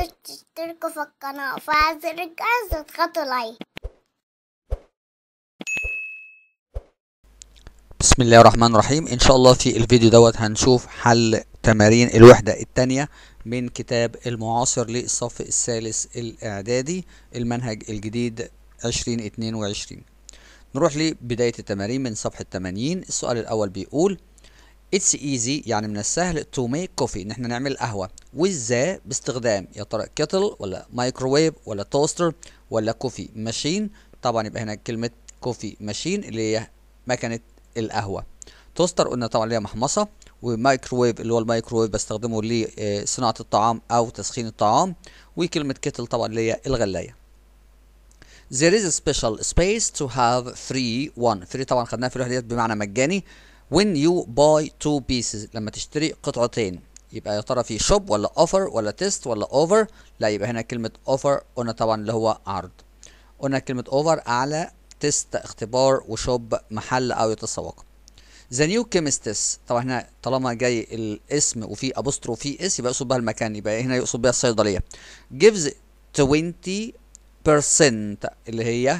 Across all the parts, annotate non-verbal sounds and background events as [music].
تنسوش تشتركوا في القناة وفعل زر الجرس وتضغطوا لايك بسم الله الرحمن الرحيم ان شاء الله في الفيديو دوت هنشوف حل تمارين الوحدة الثانية من كتاب المعاصر للصف الثالث الاعدادي المنهج الجديد 2022 نروح لبداية التمارين من صفحة 80 السؤال الاول بيقول اتس ايزي يعني من السهل تو ميك كوفي ان احنا نعمل قهوه وازاي باستخدام يا ترى كيتل ولا مايكروويف ولا توستر ولا كوفي ماشين طبعا يبقى هنا كلمه كوفي ماشين اللي هي مكنه القهوه توستر قلنا طبعا ليها محمصه ومايكروويف اللي هو المايكروويف بستخدمه لصناعه الطعام او تسخين الطعام وكلمه كيتل طبعا اللي هي الغلايه There is a special space to have free one free طبعا خدناها في الوحدة ديت بمعنى مجاني when you buy two pieces لما تشتري قطعتين يبقى يا ترى في شوب ولا اوفر ولا تيست ولا اوفر لا يبقى هنا كلمة اوفر قلنا طبعا اللي هو عرض قلنا كلمة اوفر اعلى تيست اختبار وشوب محل او يتسوق ذا نيو كيمستس طبعا هنا طالما جاي الاسم وفي في اس يبقى يقصد بها المكان يبقى هنا يقصد بها الصيدليه جيفز 20% اللي هي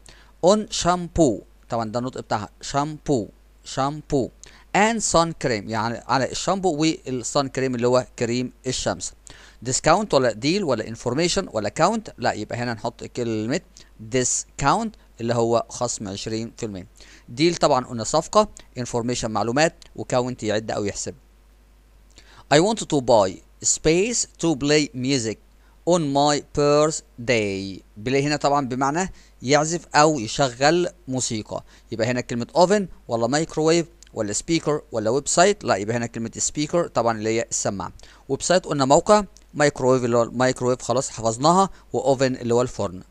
20% اون شامبو طبعا ده النطق بتاعها شامبو شامبو اند صن كريم يعني على الشامبو والصن كريم اللي هو كريم الشمس ديسكاونت ولا ديل ولا انفورميشن ولا كاونت لا يبقى هنا نحط كلمه ديسكاونت اللي هو خصم 20% ديل طبعا قلنا صفقه انفورميشن معلومات وكاونت يعد او يحسب I want to buy space to play music on my birthday بلاي هنا طبعا بمعنى يعزف او يشغل موسيقى يبقى هنا كلمه اوفن ولا microwave ولا سبيكر ولا ويب سايت لا يبقى هنا كلمه سبيكر طبعا اللي هي السماعه ويب سايت قلنا موقع microwave اللي هو المايكروويف خلاص حفظناها واوفن اللي هو الفرن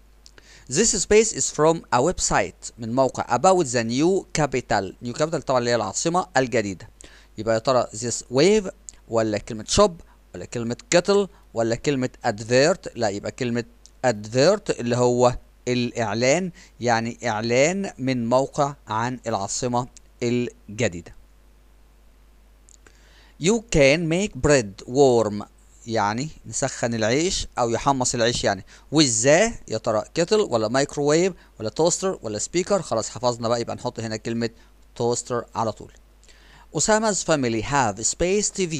This space is from a website من موقع about the new capital new capital طبعا اللي هي العاصمة الجديدة يبقى يا ترى this wave ولا كلمة shop ولا كلمة kettle ولا كلمة advert لا يبقى كلمة advert اللي هو الإعلان يعني إعلان من موقع عن العاصمة الجديدة You can make bread warm يعني نسخن العيش أو يحمص العيش يعني وإزاي يا ترى كتل ولا مايكروويف ولا توستر ولا سبيكر خلاص حفظنا بقى يبقى نحط هنا كلمة توستر على طول فاميلي family have space TV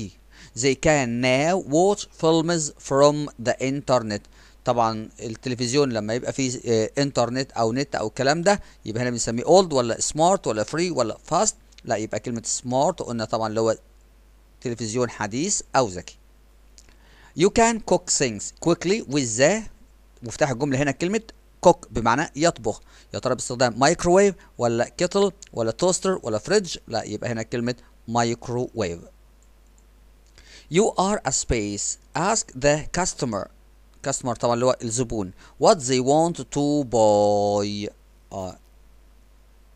they can now watch films from the internet طبعا التلفزيون لما يبقى فيه انترنت آه، او نت او الكلام ده يبقى هنا بنسميه اولد ولا سمارت ولا فري ولا فاست لا يبقى كلمه سمارت قلنا طبعا اللي هو تلفزيون حديث او ذكي you can cook things quickly with ذا مفتاح الجمله هنا كلمه كوك بمعنى يطبخ يا ترى باستخدام مايكروويف ولا كيتل ولا توستر ولا فريدج لا يبقى هنا كلمه مايكروويف you are a space ask the customer customer طبعا اللي هو الزبون what they want to buy آه.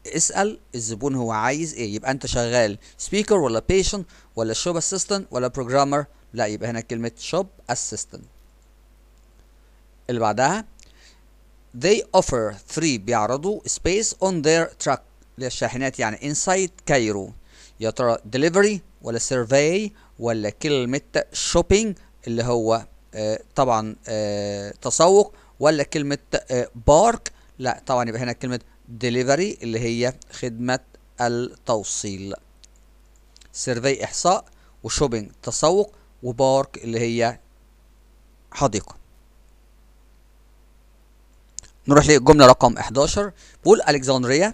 اسأل الزبون هو عايز ايه يبقى انت شغال speaker ولا patient ولا shop assistant ولا programmer لا يبقى هنا كلمة shop assistant اللي بعدها they offer three بيعرضوا space on their truck للشاحنات يعني inside Cairo. يا ترى delivery ولا survey ولا كلمة شوبينج اللي هو آه، طبعا آه، تسوق ولا كلمة بارك آه، لا طبعا يبقى هنا كلمة ديليفري اللي هي خدمة التوصيل سيرفي إحصاء وشوبينج تسوق وبارك اللي هي حديقة نروح للجملة رقم 11 بول ألكسندريا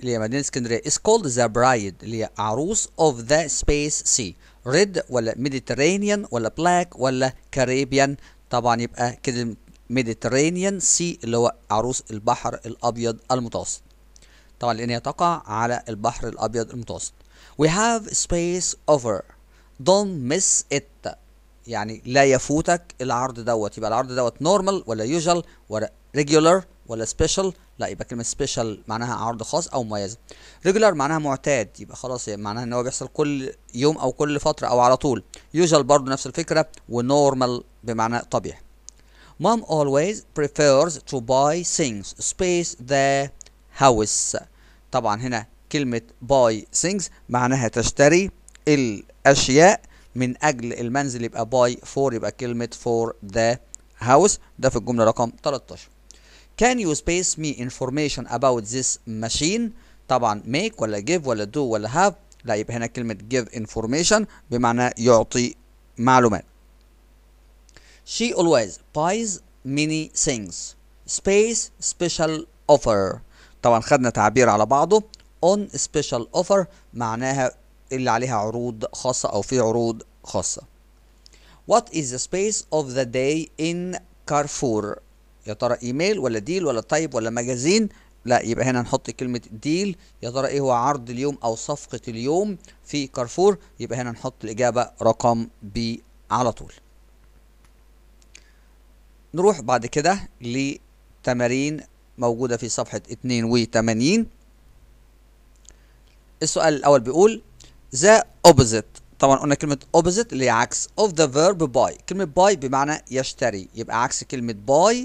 اللي هي مدينة اسكندرية is called the bride اللي هي عروس of the space sea ريد ولا ميديترينيان ولا بلاك ولا كاريبيان طبعا يبقى كلمة ميديترينيان سي اللي هو عروس البحر الأبيض المتوسط طبعا لأن هي تقع على البحر الأبيض المتوسط We have space over don't miss it يعني لا يفوتك العرض دوت يبقى العرض دوت normal ولا usual ولا regular ولا سبيشال لا يبقى كلمه سبيشال معناها عرض خاص او مميز ريجولار معناها معتاد يبقى خلاص معناها ان هو بيحصل كل يوم او كل فتره او على طول يوجوال برضه نفس الفكره ونورمال بمعنى طبيعي مام اولويز بريفيرز تو باي ثينجز سبيس ذا هاوس طبعا هنا كلمة باي ثينجز معناها تشتري الأشياء من أجل المنزل يبقى باي فور يبقى كلمة فور ذا هاوس ده في الجملة رقم 13 can you space me information about this machine طبعا make ولا give ولا do ولا have لا يبقى هنا كلمة give information بمعنى يعطي معلومات she always buys many things space special offer طبعا خدنا تعبير على بعضه on special offer معناها اللي عليها عروض خاصة أو في عروض خاصة what is the space of the day in Carrefour يا ترى ايميل ولا ديل ولا تايب ولا مجازين لا يبقى هنا نحط كلمة ديل يا ترى ايه هو عرض اليوم او صفقة اليوم في كارفور يبقى هنا نحط الاجابة رقم ب على طول نروح بعد كده لتمارين موجودة في صفحة 82 السؤال الاول بيقول ذا opposite طبعا قلنا كلمة opposite اللي هي عكس of the verb buy كلمة buy بمعنى يشتري يبقى عكس كلمة buy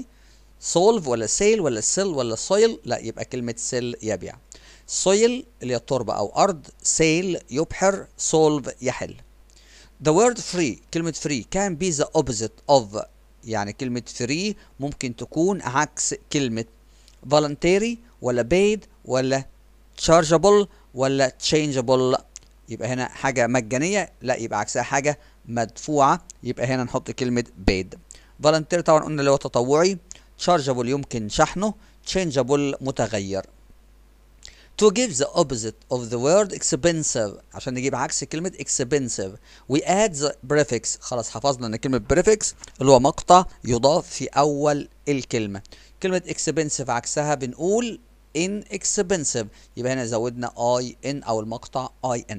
سولف ولا سيل ولا سيل ولا سويل لا يبقى كلمة سيل يبيع سويل اللي هي التربة أو أرض سيل يبحر سولف يحل The word free كلمة free can be the opposite of يعني كلمة free ممكن تكون عكس كلمة voluntary ولا paid ولا chargeable ولا changeable يبقى هنا حاجة مجانية لا يبقى عكسها حاجة مدفوعة يبقى هنا نحط كلمة paid voluntary طبعا قلنا اللي هو تطوعي chargeable يمكن شحنه changeable متغير to give the opposite of the word expensive عشان نجيب عكس كلمة expensive we add the prefix خلاص حفظنا ان كلمة prefix اللي هو مقطع يضاف في اول الكلمة كلمة expensive عكسها بنقول inexpensive يبقى هنا زودنا in او المقطع in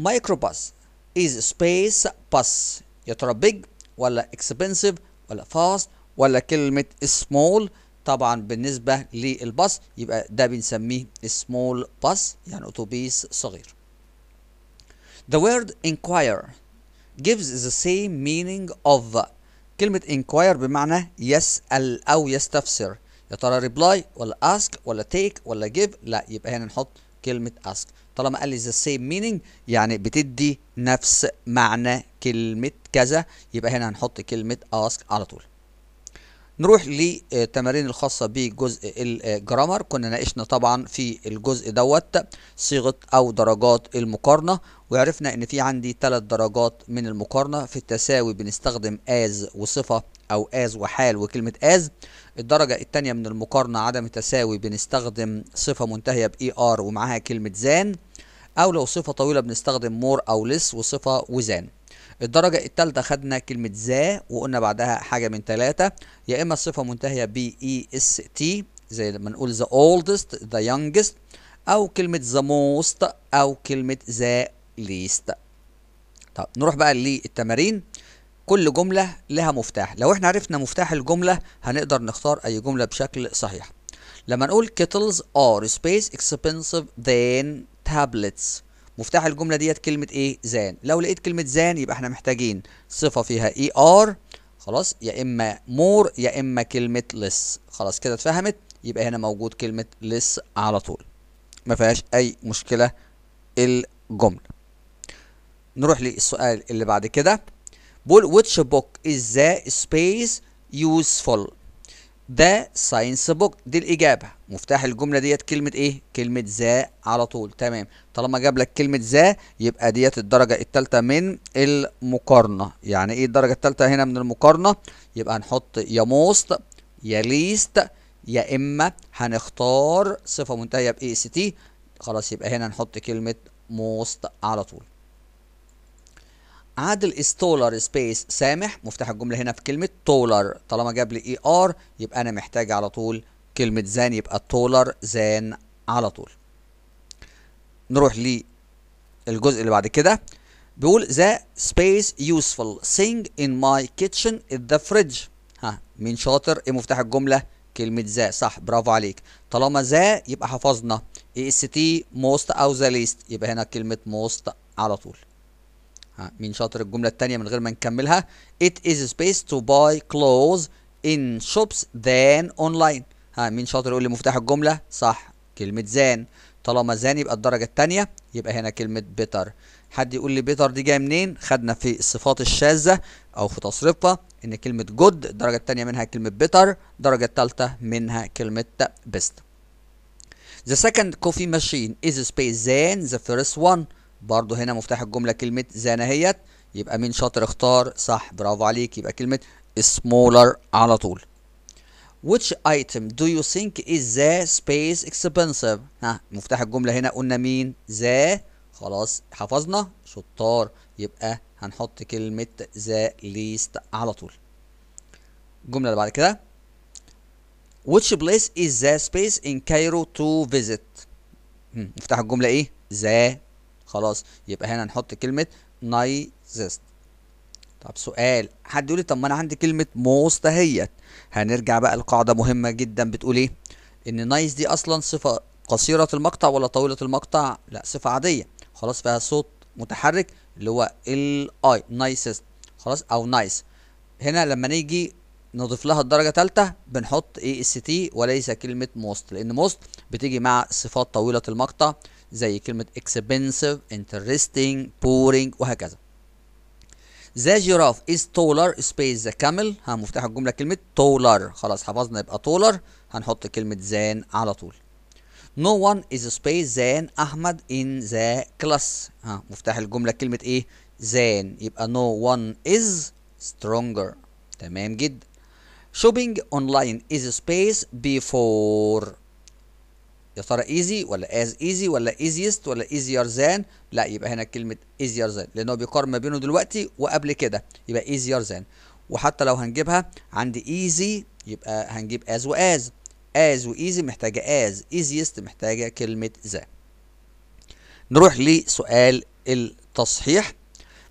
microbus is space bus يا ترى big ولا expensive فاست ولا كلمة small طبعا بالنسبة للباص يبقى ده بنسميه small bus يعني أتوبيس صغير. The word inquire gives the same meaning of كلمة inquire بمعنى يسأل أو يستفسر يا ترى reply ولا ask ولا take ولا give لا يبقى هنا نحط كلمة ask طالما قال لي the same meaning يعني بتدي نفس معنى كلمة كذا يبقى هنا هنحط كلمة ask على طول نروح للتمارين الخاصة بجزء الجرامر كنا ناقشنا طبعا في الجزء دوت صيغة أو درجات المقارنة وعرفنا إن في عندي ثلاث درجات من المقارنة في التساوي بنستخدم as وصفة أو آز وحال وكلمة آز الدرجة التانية من المقارنة عدم التساوي بنستخدم صفة منتهية اي آر e ومعاها كلمة زان أو لو صفة طويلة بنستخدم مور أو لس وصفة وزان الدرجة التالتة خدنا كلمة ذا وقلنا بعدها حاجة من ثلاثة يا إما الصفة منتهية ب إي اس تي زي لما نقول ذا oldest ذا youngest أو كلمة ذا most أو كلمة ذا least طب نروح بقى للتمارين كل جملة لها مفتاح لو احنا عرفنا مفتاح الجملة هنقدر نختار أي جملة بشكل صحيح لما نقول kettles are space expensive than tablets مفتاح الجملة ديت كلمة ايه زان لو لقيت كلمة زان يبقى احنا محتاجين صفة فيها اي e ار خلاص يا اما مور يا اما كلمة لس خلاص كده اتفهمت يبقى هنا موجود كلمة لس على طول ما فيهاش اي مشكلة الجملة نروح للسؤال اللي بعد كده بقول which book is the space useful ذا ساينس بوك دي الاجابه مفتاح الجمله ديت كلمه ايه كلمه ذا على طول تمام طالما جاب لك كلمه ذا يبقى ديت الدرجه الثالثه من المقارنه يعني ايه الدرجه الثالثه هنا من المقارنه يبقى هنحط يا موست يا ليست يا اما هنختار صفه منتهيه باي اس إيه تي خلاص يبقى هنا نحط كلمه موست على طول عادل استولر سبيس سامح مفتاح الجمله هنا في كلمه تولر طالما جاب لي اي e ار يبقى انا محتاج على طول كلمه زان يبقى تولر زان على طول نروح للجزء اللي بعد كده بيقول ذا سبيس useful سينج ان ماي كيتشن ذا فريدج ها مين شاطر ايه مفتاح الجمله كلمه ذا صح برافو عليك طالما ذا يبقى حفظنا اي اس تي موست او ذا ليست يبقى هنا كلمه موست على طول مين شاطر الجملة التانية من غير ما نكملها it is space to buy clothes in shops than online ها مين شاطر يقول لي مفتاح الجملة صح كلمة زان طالما زان يبقى الدرجة التانية يبقى هنا كلمة بيتر حد يقول لي بيتر دي جاية منين خدنا في الصفات الشاذة او في تصريفها ان كلمة جود الدرجة التانية منها كلمة بيتر الدرجة التالتة منها كلمة بيست The second coffee machine is space than the first one برضه هنا مفتاح الجملة كلمة زانهيت يبقى مين شاطر اختار صح برافو عليك يبقى كلمة smaller على طول which item do you think is the space expensive ها مفتاح الجملة هنا قلنا مين the خلاص حفظنا شطار يبقى هنحط كلمة the least على طول الجملة اللي بعد كده which place is the space in Cairo to visit مفتاح الجملة ايه the خلاص يبقى هنا نحط كلمه نايزست طب سؤال حد يقول لي طب ما انا عندي كلمه موست اهيت هنرجع بقى لقاعده مهمه جدا بتقول ايه ان نايس دي اصلا صفه قصيره المقطع ولا طويله المقطع لا صفه عاديه خلاص فيها صوت متحرك اللي هو الاي نايسست خلاص او نايس هنا لما نيجي نضيف لها الدرجه ثالثه بنحط اي اس تي وليس كلمه موست لان موست بتيجي مع صفات طويله المقطع زي كلمة expensive, interesting, boring وهكذا. The giraffe is taller space the camel ها مفتاح الجملة كلمة taller خلاص حفظنا يبقى taller هنحط كلمة than على طول. No one is space than أحمد in the class ها مفتاح الجملة كلمة إيه؟ than يبقى no one is stronger تمام جدا. Shopping online is space before يا ترى ايزي ولا از ايزي ولا ايزيست ولا ايزير ذان لا يبقى هنا كلمه ايزير ذان لانه بيقارن ما بينه دلوقتي وقبل كده يبقى ايزير ذان وحتى لو هنجيبها عند ايزي يبقى هنجيب از واز از وايزي محتاجه از ايزيست محتاجه كلمه ذا نروح لسؤال التصحيح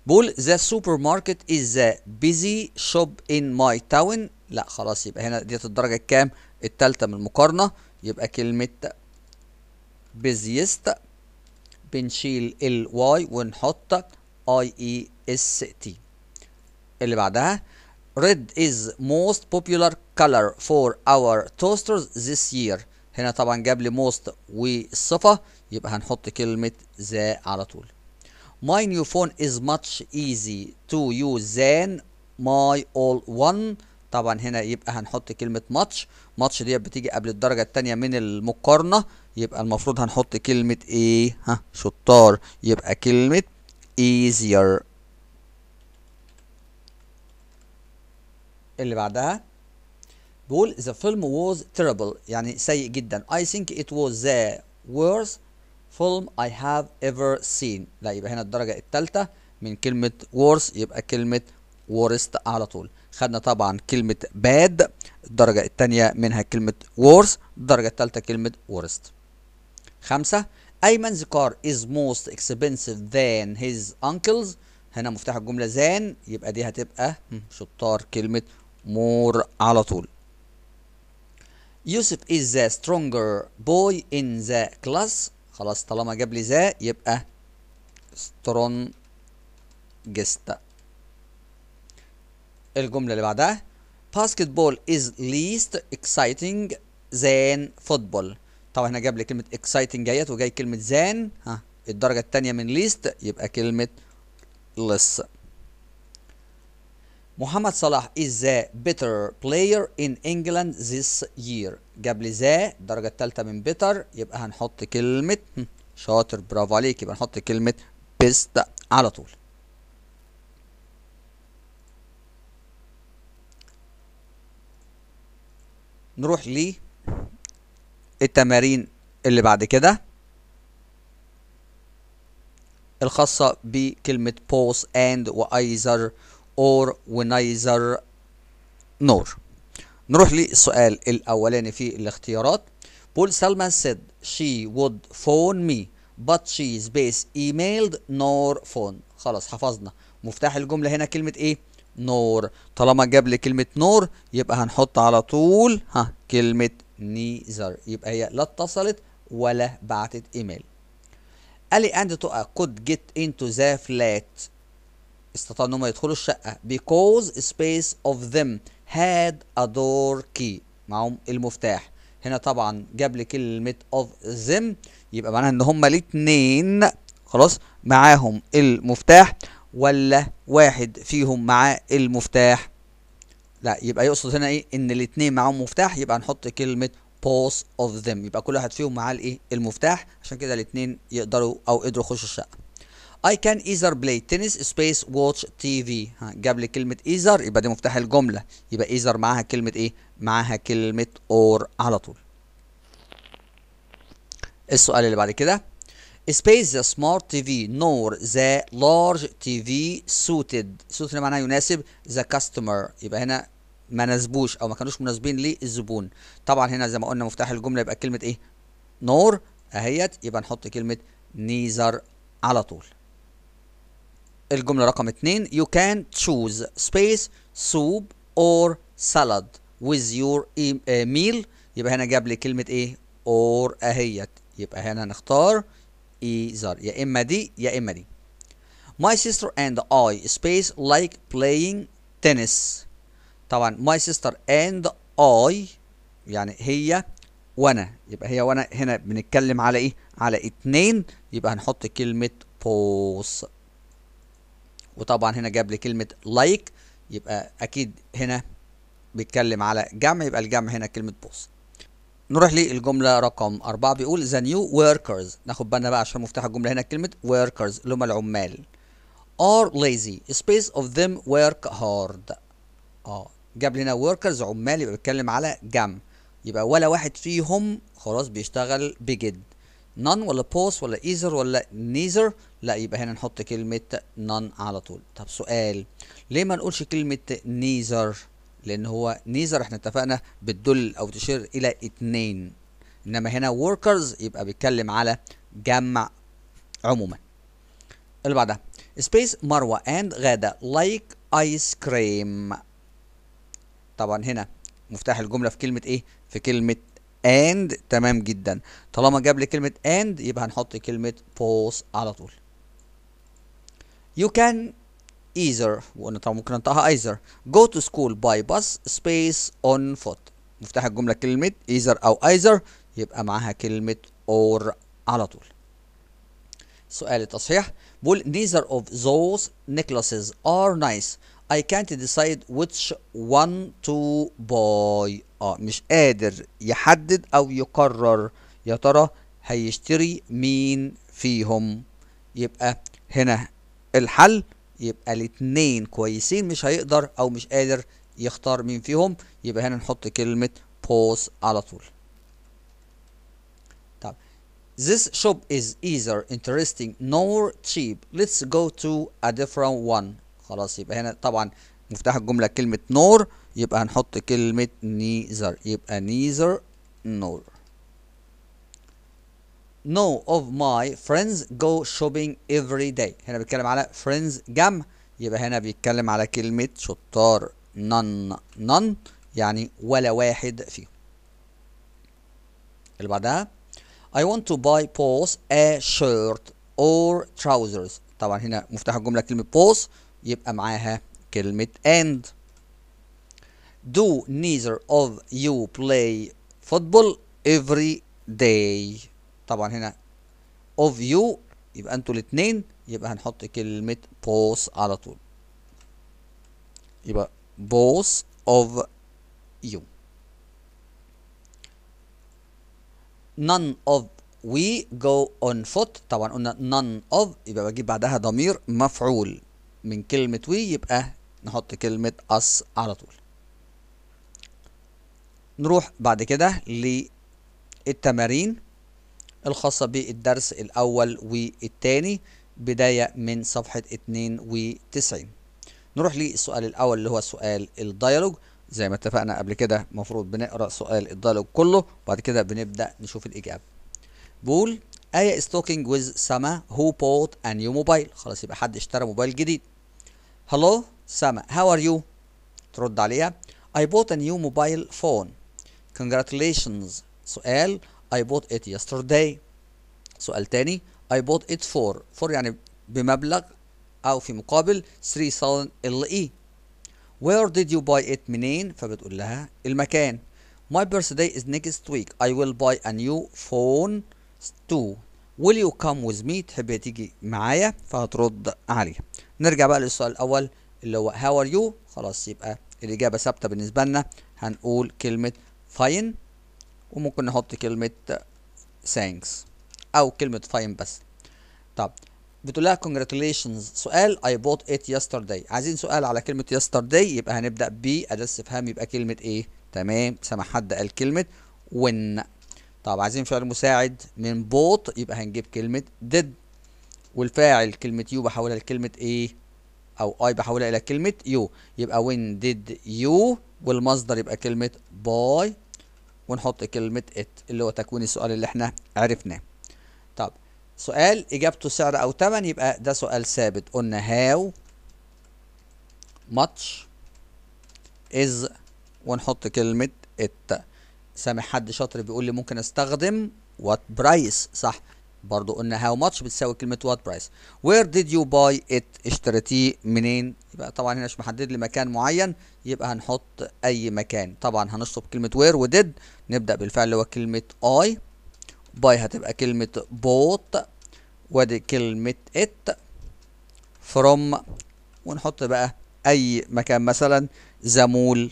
بول ذا سوبر ماركت از ذا بيزي شوب ان ماي تاون لا خلاص يبقى هنا ديت الدرجه الكام الثالثه من المقارنه يبقى كلمه بزيست بنشيل الواي ونحط اي اي اس تي اللي بعدها red is most popular color for our toasters this year هنا طبعا جاب لي most والصفة يبقى هنحط كلمة ذا على طول my new phone is much easy to use than my old one طبعا هنا يبقى هنحط كلمة much much دي بتيجي قبل الدرجة التانية من المقارنة يبقى المفروض هنحط كلمة ايه ها شطار يبقى كلمة easier اللي بعدها بيقول the film was terrible يعني سيء جدا I think it was the worst film I have ever seen لا يبقى هنا الدرجة الثالثة من كلمة worse يبقى كلمة worst على طول خدنا طبعا كلمة bad الدرجة الثانية منها كلمة worse الدرجة الثالثة كلمة worst خمسة أيمن ذكار is most expensive than his uncles هنا مفتاح الجملة than يبقى دي هتبقى شطار كلمة more على طول يوسف is the stronger boy in the class خلاص طالما جاب لي ذا يبقى strongest الجملة اللي بعدها basketball is least exciting than football طبعا هنا جاب لي كلمه اكسايتنج جايت وجاي كلمه زان ها الدرجه الثانيه من ليست يبقى كلمه لس محمد صلاح is the better player in انجلاند this year جاب لي ذا الدرجة الثالثة من بيتر يبقى هنحط كلمة شاطر برافو عليك يبقى نحط كلمة بيست على طول نروح ليه التمارين اللي بعد كده الخاصة بكلمة بوس and وايزر or ونايذر nor نروح للسؤال الأولاني في الاختيارات بول سلمان said she would phone me but she space emailed nor phone خلاص حفظنا مفتاح الجملة هنا كلمة ايه نور طالما جاب لي كلمة نور يبقى هنحط على طول ها كلمة نيزر يبقى هي لا اتصلت ولا بعتت ايميل قال اند تو كود جيت انتو ذا فلات flat استطاعوا ان هم يدخلوا الشقه بيكوز سبيس اوف ذم هاد ا دور كي معاهم المفتاح هنا طبعا جاب لي كلمه اوف ذم يبقى معناها ان هم الاثنين خلاص معاهم المفتاح ولا واحد فيهم معاه المفتاح لا يبقى يقصد هنا ايه ان الاثنين معاهم مفتاح يبقى هنحط كلمه both of them يبقى كل واحد فيهم معاه الايه المفتاح عشان كده الاثنين يقدروا او قدروا يخشوا الشقه I can either play tennis space watch TV ها جاب لي كلمة either يبقى دي مفتاح الجملة يبقى either معاها كلمة ايه؟ معاها كلمة or على طول. السؤال اللي بعد كده space the smart TV nor the large TV suited suited معناها يناسب the customer يبقى هنا ما ناسبوش او ما كانوش مناسبين للزبون طبعا هنا زي ما قلنا مفتاح الجمله يبقى كلمه ايه نور اهيت يبقى نحط كلمه نيزر على طول الجمله رقم 2 يو كان تشوز سبيس سوب اور سالاد ويز يور ميل يبقى هنا جاب لي كلمه ايه اور اهيت يبقى هنا نختار ايزر يا اما دي يا اما دي my sister and I space like playing tennis طبعا ماي سيستر اند اي يعني هي وانا يبقى هي وانا هنا بنتكلم على ايه على اتنين يبقى هنحط كلمه بوس وطبعا هنا جاب لي كلمه لايك like يبقى اكيد هنا بيتكلم على جمع يبقى الجمع هنا كلمه بوس نروح للجمله رقم أربعة بيقول ذا نيو workers ناخد بالنا بقى عشان مفتاح الجمله هنا كلمه workers اللي هم العمال are lazy space of them work hard اه جاب لنا وركرز عمال يبقى بيتكلم على جمع يبقى ولا واحد فيهم خلاص بيشتغل بجد نون ولا بوس ولا ايزر ولا نيزر لا يبقى هنا نحط كلمة نون على طول طب سؤال ليه ما نقولش كلمة نيزر لان هو نيزر احنا اتفقنا بتدل او تشير الى اتنين انما هنا وركرز يبقى بيتكلم على جمع عموما اللي بعدها سبيس مروه اند غاده لايك ايس كريم طبعا هنا مفتاح الجمله في كلمه ايه في كلمه and تمام جدا طالما جاب لي كلمه and يبقى هنحط كلمه false على طول you can either وقلنا طبعا ممكن انطقها either go to school by bus space on foot مفتاح الجمله كلمه either او either يبقى معاها كلمه or على طول سؤال التصحيح بيقول neither of those necklaces are nice I can't decide which one to buy اه مش قادر يحدد او يقرر يا ترى هيشتري مين فيهم يبقى هنا الحل يبقى الاتنين كويسين مش هيقدر او مش قادر يختار مين فيهم يبقى هنا نحط كلمة pause على طول طب this shop is either interesting nor cheap let's go to a different one خلاص يبقى هنا طبعا مفتاح الجمله كلمه نور يبقى هنحط كلمه نيزر يبقى نيزر نور No of my friends go shopping every day هنا بيتكلم على friends جمع يبقى هنا بيتكلم على كلمة شطار none none يعني ولا واحد فيهم اللي بعدها I want to buy both a shirt or trousers طبعا هنا مفتاح الجملة كلمة both يبقى معاها كلمة and Do neither of you play football every day طبعا هنا of you يبقى انتوا الاتنين يبقى هنحط كلمة both على طول يبقى both of you none of we go on foot طبعا قلنا none of يبقى بجيب بعدها ضمير مفعول من كلمة وي يبقى نحط كلمة أس على طول نروح بعد كده للتمارين الخاصة بالدرس الأول والتاني بداية من صفحة 92 نروح للسؤال الأول اللي هو سؤال الديالوج زي ما اتفقنا قبل كده المفروض بنقرأ سؤال الديالوج كله وبعد كده بنبدأ نشوف الإجابة بقول ايا از توكينج ويز Sama who bought a new mobile خلاص يبقى حد اشترى موبايل جديد hello Sama how are you ترد عليها I bought a new mobile phone congratulations سؤال I bought it yesterday سؤال تاني I bought it for for يعني بمبلغ أو في مقابل 3000 LE Where did you buy it منين فبتقول لها المكان My birthday is next week I will buy a new phone too will you come with me تحب تيجي معايا فهترد عليه نرجع بقى للسؤال الاول اللي هو how are you خلاص يبقى الاجابه ثابته بالنسبه لنا هنقول كلمه fine وممكن نحط كلمه thanks او كلمه fine بس طب بتقول لها congratulations سؤال I bought it yesterday عايزين سؤال على كلمه yesterday يبقى هنبدا ب اداه استفهام يبقى كلمه ايه تمام سامح حد قال كلمه when طب عايزين فعل مساعد من بوط يبقى هنجيب كلمة did والفاعل كلمة يو بحولها لكلمة ايه او اي بحولها الى كلمة يو يبقى when did you والمصدر يبقى كلمة by ونحط كلمة it اللي هو تكوين السؤال اللي احنا عرفناه طب سؤال اجابته سعر او تمن يبقى ده سؤال ثابت قلنا how much is ونحط كلمة it سامع حد شاطر بيقول لي ممكن استخدم وات برايس صح برضو قلنا هاو ماتش بتساوي كلمه وات برايس وير ديد يو باي ات اشتريتيه منين يبقى طبعا هنا مش محدد لي مكان معين يبقى هنحط اي مكان طبعا هنشطب كلمه وير وديد نبدا بالفعل اللي هو كلمه اي باي هتبقى كلمه بوت وادي كلمه ات فروم ونحط بقى اي مكان مثلا زمول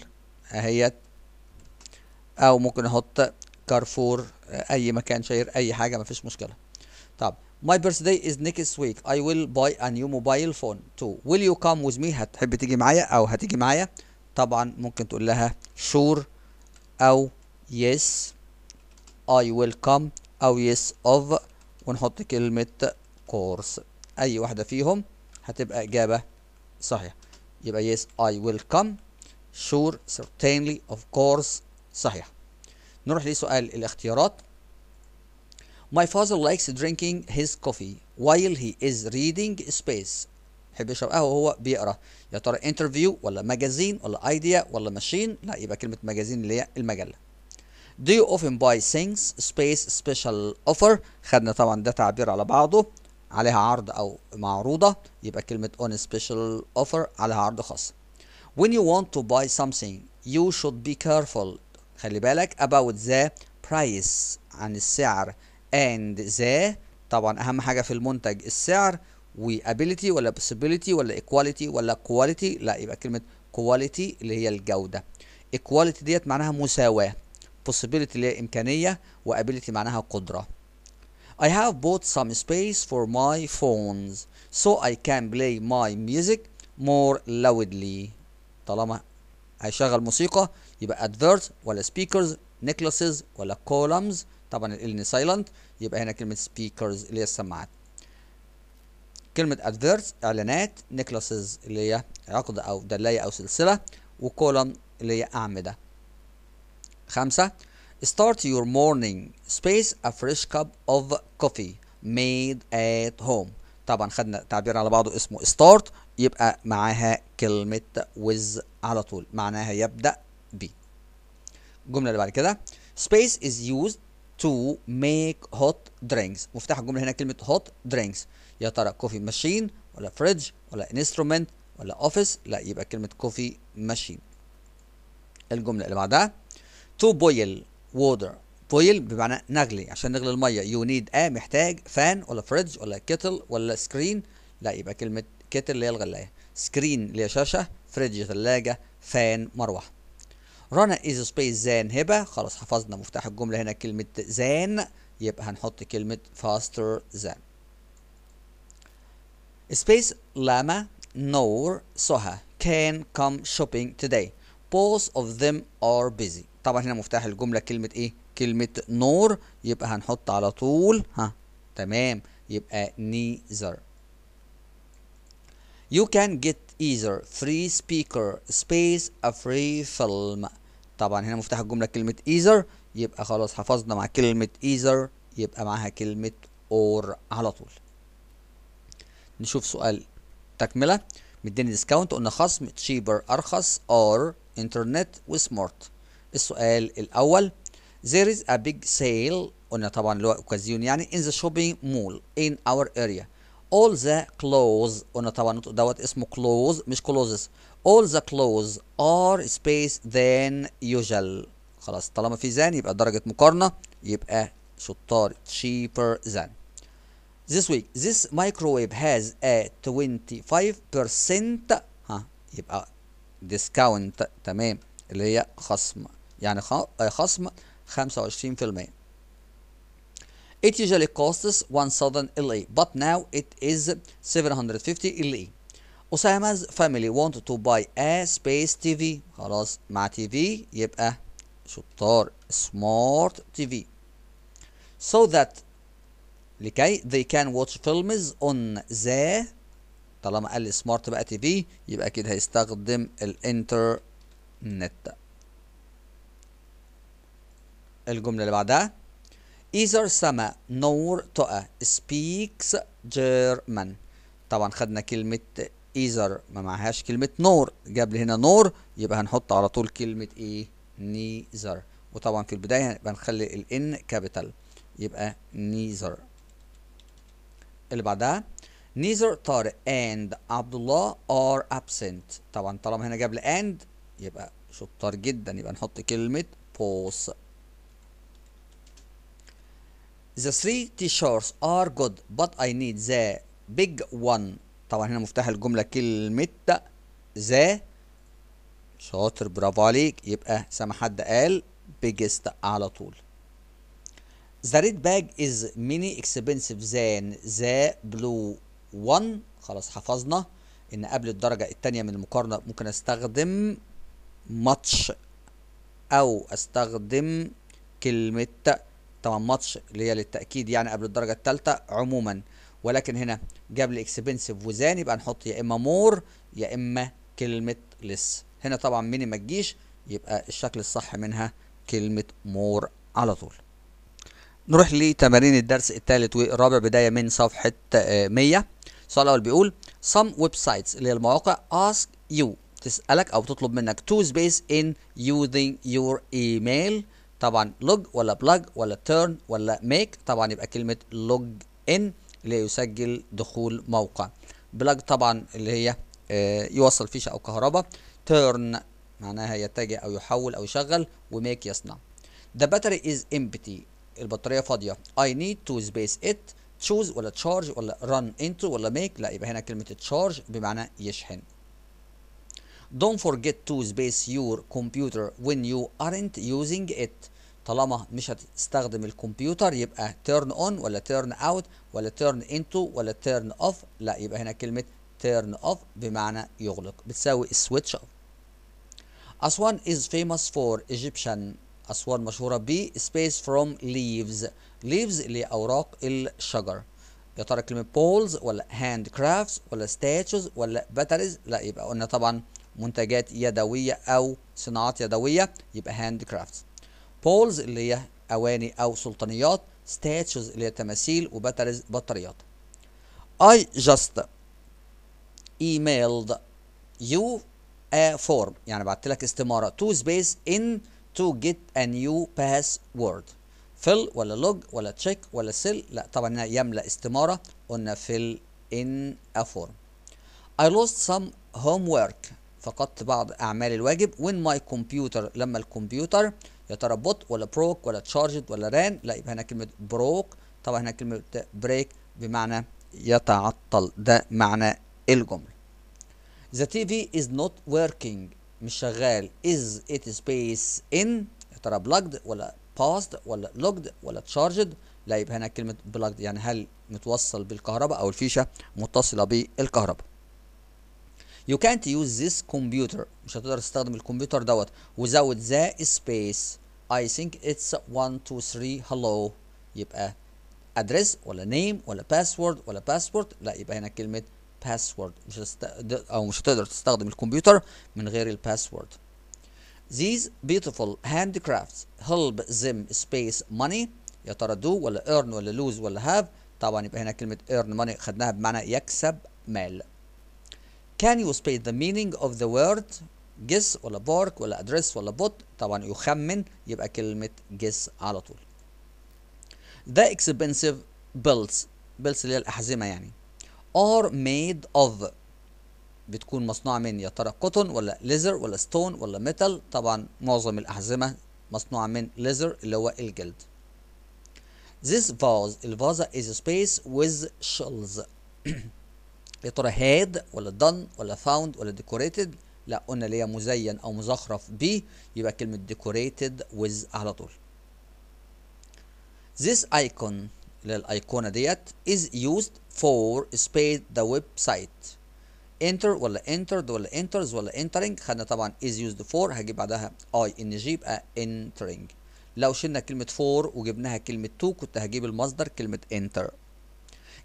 اهيت او ممكن احط كارفور آه، اي مكان شير اي حاجه مفيش مشكله طب my birthday is next week I will buy a new mobile phone too will you come with me هتحب تيجي معايا او هتيجي معايا طبعا ممكن تقول لها sure او yes I will come او yes of ونحط كلمة course اي واحدة فيهم هتبقى اجابة صحيحة يبقى yes I will come sure certainly of course صحيح نروح لسؤال الاختيارات My father likes drinking his coffee while he is reading space يحب يشرب قهوه وهو بيقرا يا ترى انترفيو ولا ماجازين ولا ايديا ولا ماشين لا يبقى كلمه ماجازين اللي هي المجله Do you often buy things space special offer خدنا طبعا ده تعبير على بعضه عليها عرض او معروضه يبقى كلمه on special offer عليها عرض خاص When you want to buy something you should be careful خلي بالك about the price عن السعر and the طبعا اهم حاجه في المنتج السعر و ability ولا possibility ولا equality ولا quality لا يبقى كلمه quality اللي هي الجوده equality ديت معناها مساواه possibility اللي هي امكانيه و ability معناها قدره I have bought some space for my phones so I can play my music more loudly طالما هيشغل موسيقى يبقى adverbs ولا speakers necklaces ولا columns طبعا ال silent يبقى هنا كلمه speakers اللي هي السماعات كلمه adverbs اعلانات necklaces اللي هي عقد او دلايه او سلسله وكولم اللي هي اعمده خمسة start your morning space a fresh cup of coffee made at home طبعا خدنا تعبير على بعضه اسمه start يبقى معاها كلمة with على طول معناها يبدأ بي الجملة اللي بعد كده space is used to make hot drinks مفتاح الجملة هنا كلمة hot drinks يا ترى كوفي ماشين ولا فريدج ولا instrument ولا اوفيس لا يبقى كلمة كوفي ماشين الجملة اللي بعدها to boil water boil بمعنى نغلي عشان نغلي المية you need a محتاج فان ولا فريدج ولا كتل ولا سكرين لا يبقى كلمة كتل اللي هي الغلاية سكرين اللي هي شاشة فريدج ثلاجة فان مروحة رانا is space زان هبه خلاص حفظنا مفتاح الجمله هنا كلمه زان يبقى هنحط كلمه faster than space llama نور سهى can come shopping today both of them are busy طبعا هنا مفتاح الجمله كلمه ايه كلمه نور يبقى هنحط على طول ها تمام يبقى neither you can get either free speaker space a free film طبعا هنا مفتاح الجمله كلمه ايزر يبقى خلاص حفظنا مع كلمه ايزر يبقى معاها كلمه اور على طول نشوف سؤال تكمله مديني ديسكاونت قلنا خصم تشيبر ارخص اور انترنت وسمارت السؤال الاول there is a big sale قلنا طبعا اللي هو اوكازيون يعني in the shopping mall in our area all the clothes قلنا طبعا دوت اسمه clothes مش clothes all the clothes are space than usual خلاص طالما في than يبقى درجة مقارنة يبقى شطار cheaper than this week this microwave has a 25% ها يبقى discount تمام اللي هي خصم يعني خصم 25% It usually costs 1000 LA but now it is 750 LA Osama's family want to buy a space TV خلاص مع TV يبقى شطار smart TV so that لكي they can watch films on the طالما قال لي سمارت بقى تي في يبقى كده هيستخدم الانترنت الجملة اللي بعدها either سما نور تقى speaks German طبعا خدنا كلمة ايزر ما معهاش كلمه نور جاب لي هنا نور يبقى هنحط على طول كلمه ايه نيزر وطبعا في البدايه هنبقى نخلي الان كابيتال يبقى نيزر اللي بعدها نيزر طارق اند عبد الله ار ابسنت طبعا طالما هنا جاب لي اند يبقى شطار جدا يبقى نحط كلمه بوس The three t-shirts are good but I need the big one طبعا هنا مفتاح الجملة كلمة ذا شاطر برافو عليك يبقى سامع حد قال بيجست على طول ذا ريد باج از ميني اكسبنسيف زان ذا بلو 1 خلاص حفظنا ان قبل الدرجة التانية من المقارنة ممكن استخدم ماتش او استخدم كلمة طبعا ماتش اللي هي للتأكيد يعني قبل الدرجة التالتة عموما ولكن هنا جاب لي اكسبنسيف وزان يبقى نحط يا اما مور يا اما كلمه لس هنا طبعا ميني ما تجيش يبقى الشكل الصح منها كلمه مور على طول نروح لتمارين الدرس الثالث والرابع بدايه من صفحه 100 آه، السؤال الاول بيقول some websites اللي هي المواقع اسك يو تسالك او تطلب منك تو سبيس ان يوزنج يور ايميل طبعا لوج ولا بلاج ولا تيرن ولا ميك طبعا يبقى كلمه لوج ان ليسجل دخول موقع بلاج طبعا اللي هي آه، يوصل فيشة أو كهرباء تيرن معناها يتجه أو يحول أو يشغل وميك يصنع the battery is empty البطارية فاضية I need to space it choose ولا charge ولا run into ولا make لا يبقى هنا كلمة charge بمعنى يشحن don't forget to space your computer when you aren't using it طالما مش هتستخدم الكمبيوتر يبقى تيرن اون ولا تيرن اوت ولا تيرن انتو ولا تيرن اوف لا يبقى هنا كلمه تيرن اوف بمعنى يغلق بتساوي سويتش اوف أسوان is famous for Egyptian أسوان مشهورة ب space from leaves leaves اللي هي أوراق الشجر يا ترى كلمة poles ولا هاند crafts ولا statues ولا batteries لا يبقى قلنا طبعا منتجات يدوية أو صناعات يدوية يبقى هاند crafts بولز اللي هي اواني او سلطانيات ستاتشز اللي هي تماثيل وباتريز بطاريات I just emailed you a form يعني بعت لك استماره to space in to get a new password fill ولا log ولا check ولا سيل لا طبعا يملا استماره قلنا fill in a form I lost some homework فقدت بعض اعمال الواجب when my computer لما الكمبيوتر يا ترى بوت ولا بروك ولا تشارجد ولا ران لا يبقى هنا كلمه بروك طبعا هنا كلمه بريك بمعنى يتعطل ده معنى الجمله The TV is not working مش شغال is it space in يا ترى plugged ولا باست ولا لوجد ولا تشارجد لا يبقى هنا كلمه بلاجد يعني هل متوصل بالكهرباء او الفيشه متصله بالكهرباء You can't use this computer مش هتقدر تستخدم الكمبيوتر دوت without ذا سبيس I think it's one two three hello يبقى address ولا name ولا password ولا password لا يبقى هنا كلمه password مش هست... او مش هتقدر تستخدم الكمبيوتر من غير الباسورد These beautiful handicrafts help them space money يا ترى do ولا earn ولا lose ولا have طبعا يبقى هنا كلمة earn money خدناها بمعنى يكسب مال. Can you space the meaning of the word جس ولا بارك ولا ادريس ولا بوت طبعا يخمن يبقى كلمه جس على طول ذا اكسبنسيف بيلز بيلز اللي هي الاحزمه يعني are made of بتكون مصنوعه من يا ترى قطن ولا ليزر ولا ستون ولا ميتال طبعا معظم الاحزمه مصنوعه من ليزر اللي هو الجلد This vase الفازة is a space with shells [clears throat] يا ترى had ولا done ولا found ولا decorated لا قلنا اللي هي مزين او مزخرف ب يبقى كلمه ديكوريتد ويز على طول this icon للايقونه ديت is used for space the website enter ولا entered ولا enters ولا entering خدنا طبعا is used for هجيب بعدها اي ان جي يبقى entering لو شلنا كلمه for وجبناها كلمه to كنت هجيب المصدر كلمه enter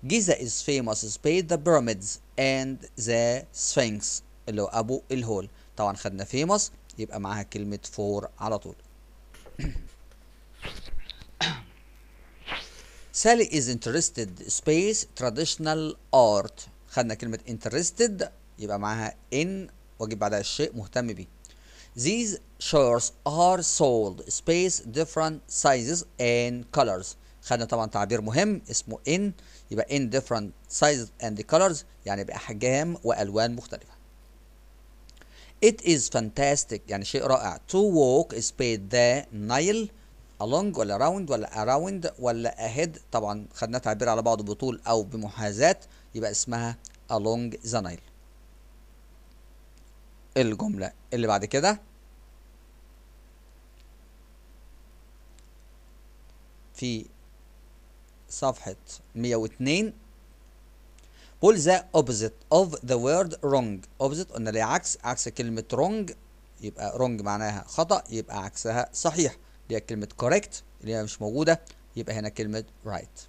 Giza is famous space the pyramids and the sphinx اللي هو ابو الهول طبعا خدنا فيموس يبقى معاها كلمه فور على طول سالي [coughs] is interested space traditional art خدنا كلمة interested يبقى معاها in واجيب بعدها الشيء مهتم بيه These shirts are sold space different sizes and colors خدنا طبعا تعبير مهم اسمه in يبقى in different sizes and colors يعني بأحجام وألوان مختلفة It is fantastic يعني شيء رائع to walk is paid the Nile along ولا around ولا around ولا ahead طبعا خدناها تعبير على بعضه بطول أو بمحاذاة يبقى اسمها along the Nile الجملة اللي بعد كده في صفحة 102 قول ذا opposite of the word wrong opposite قلنا ليه عكس عكس كلمة wrong يبقى wrong معناها خطأ يبقى عكسها صحيح اللي هي كلمة correct اللي هي مش موجودة يبقى هنا كلمة right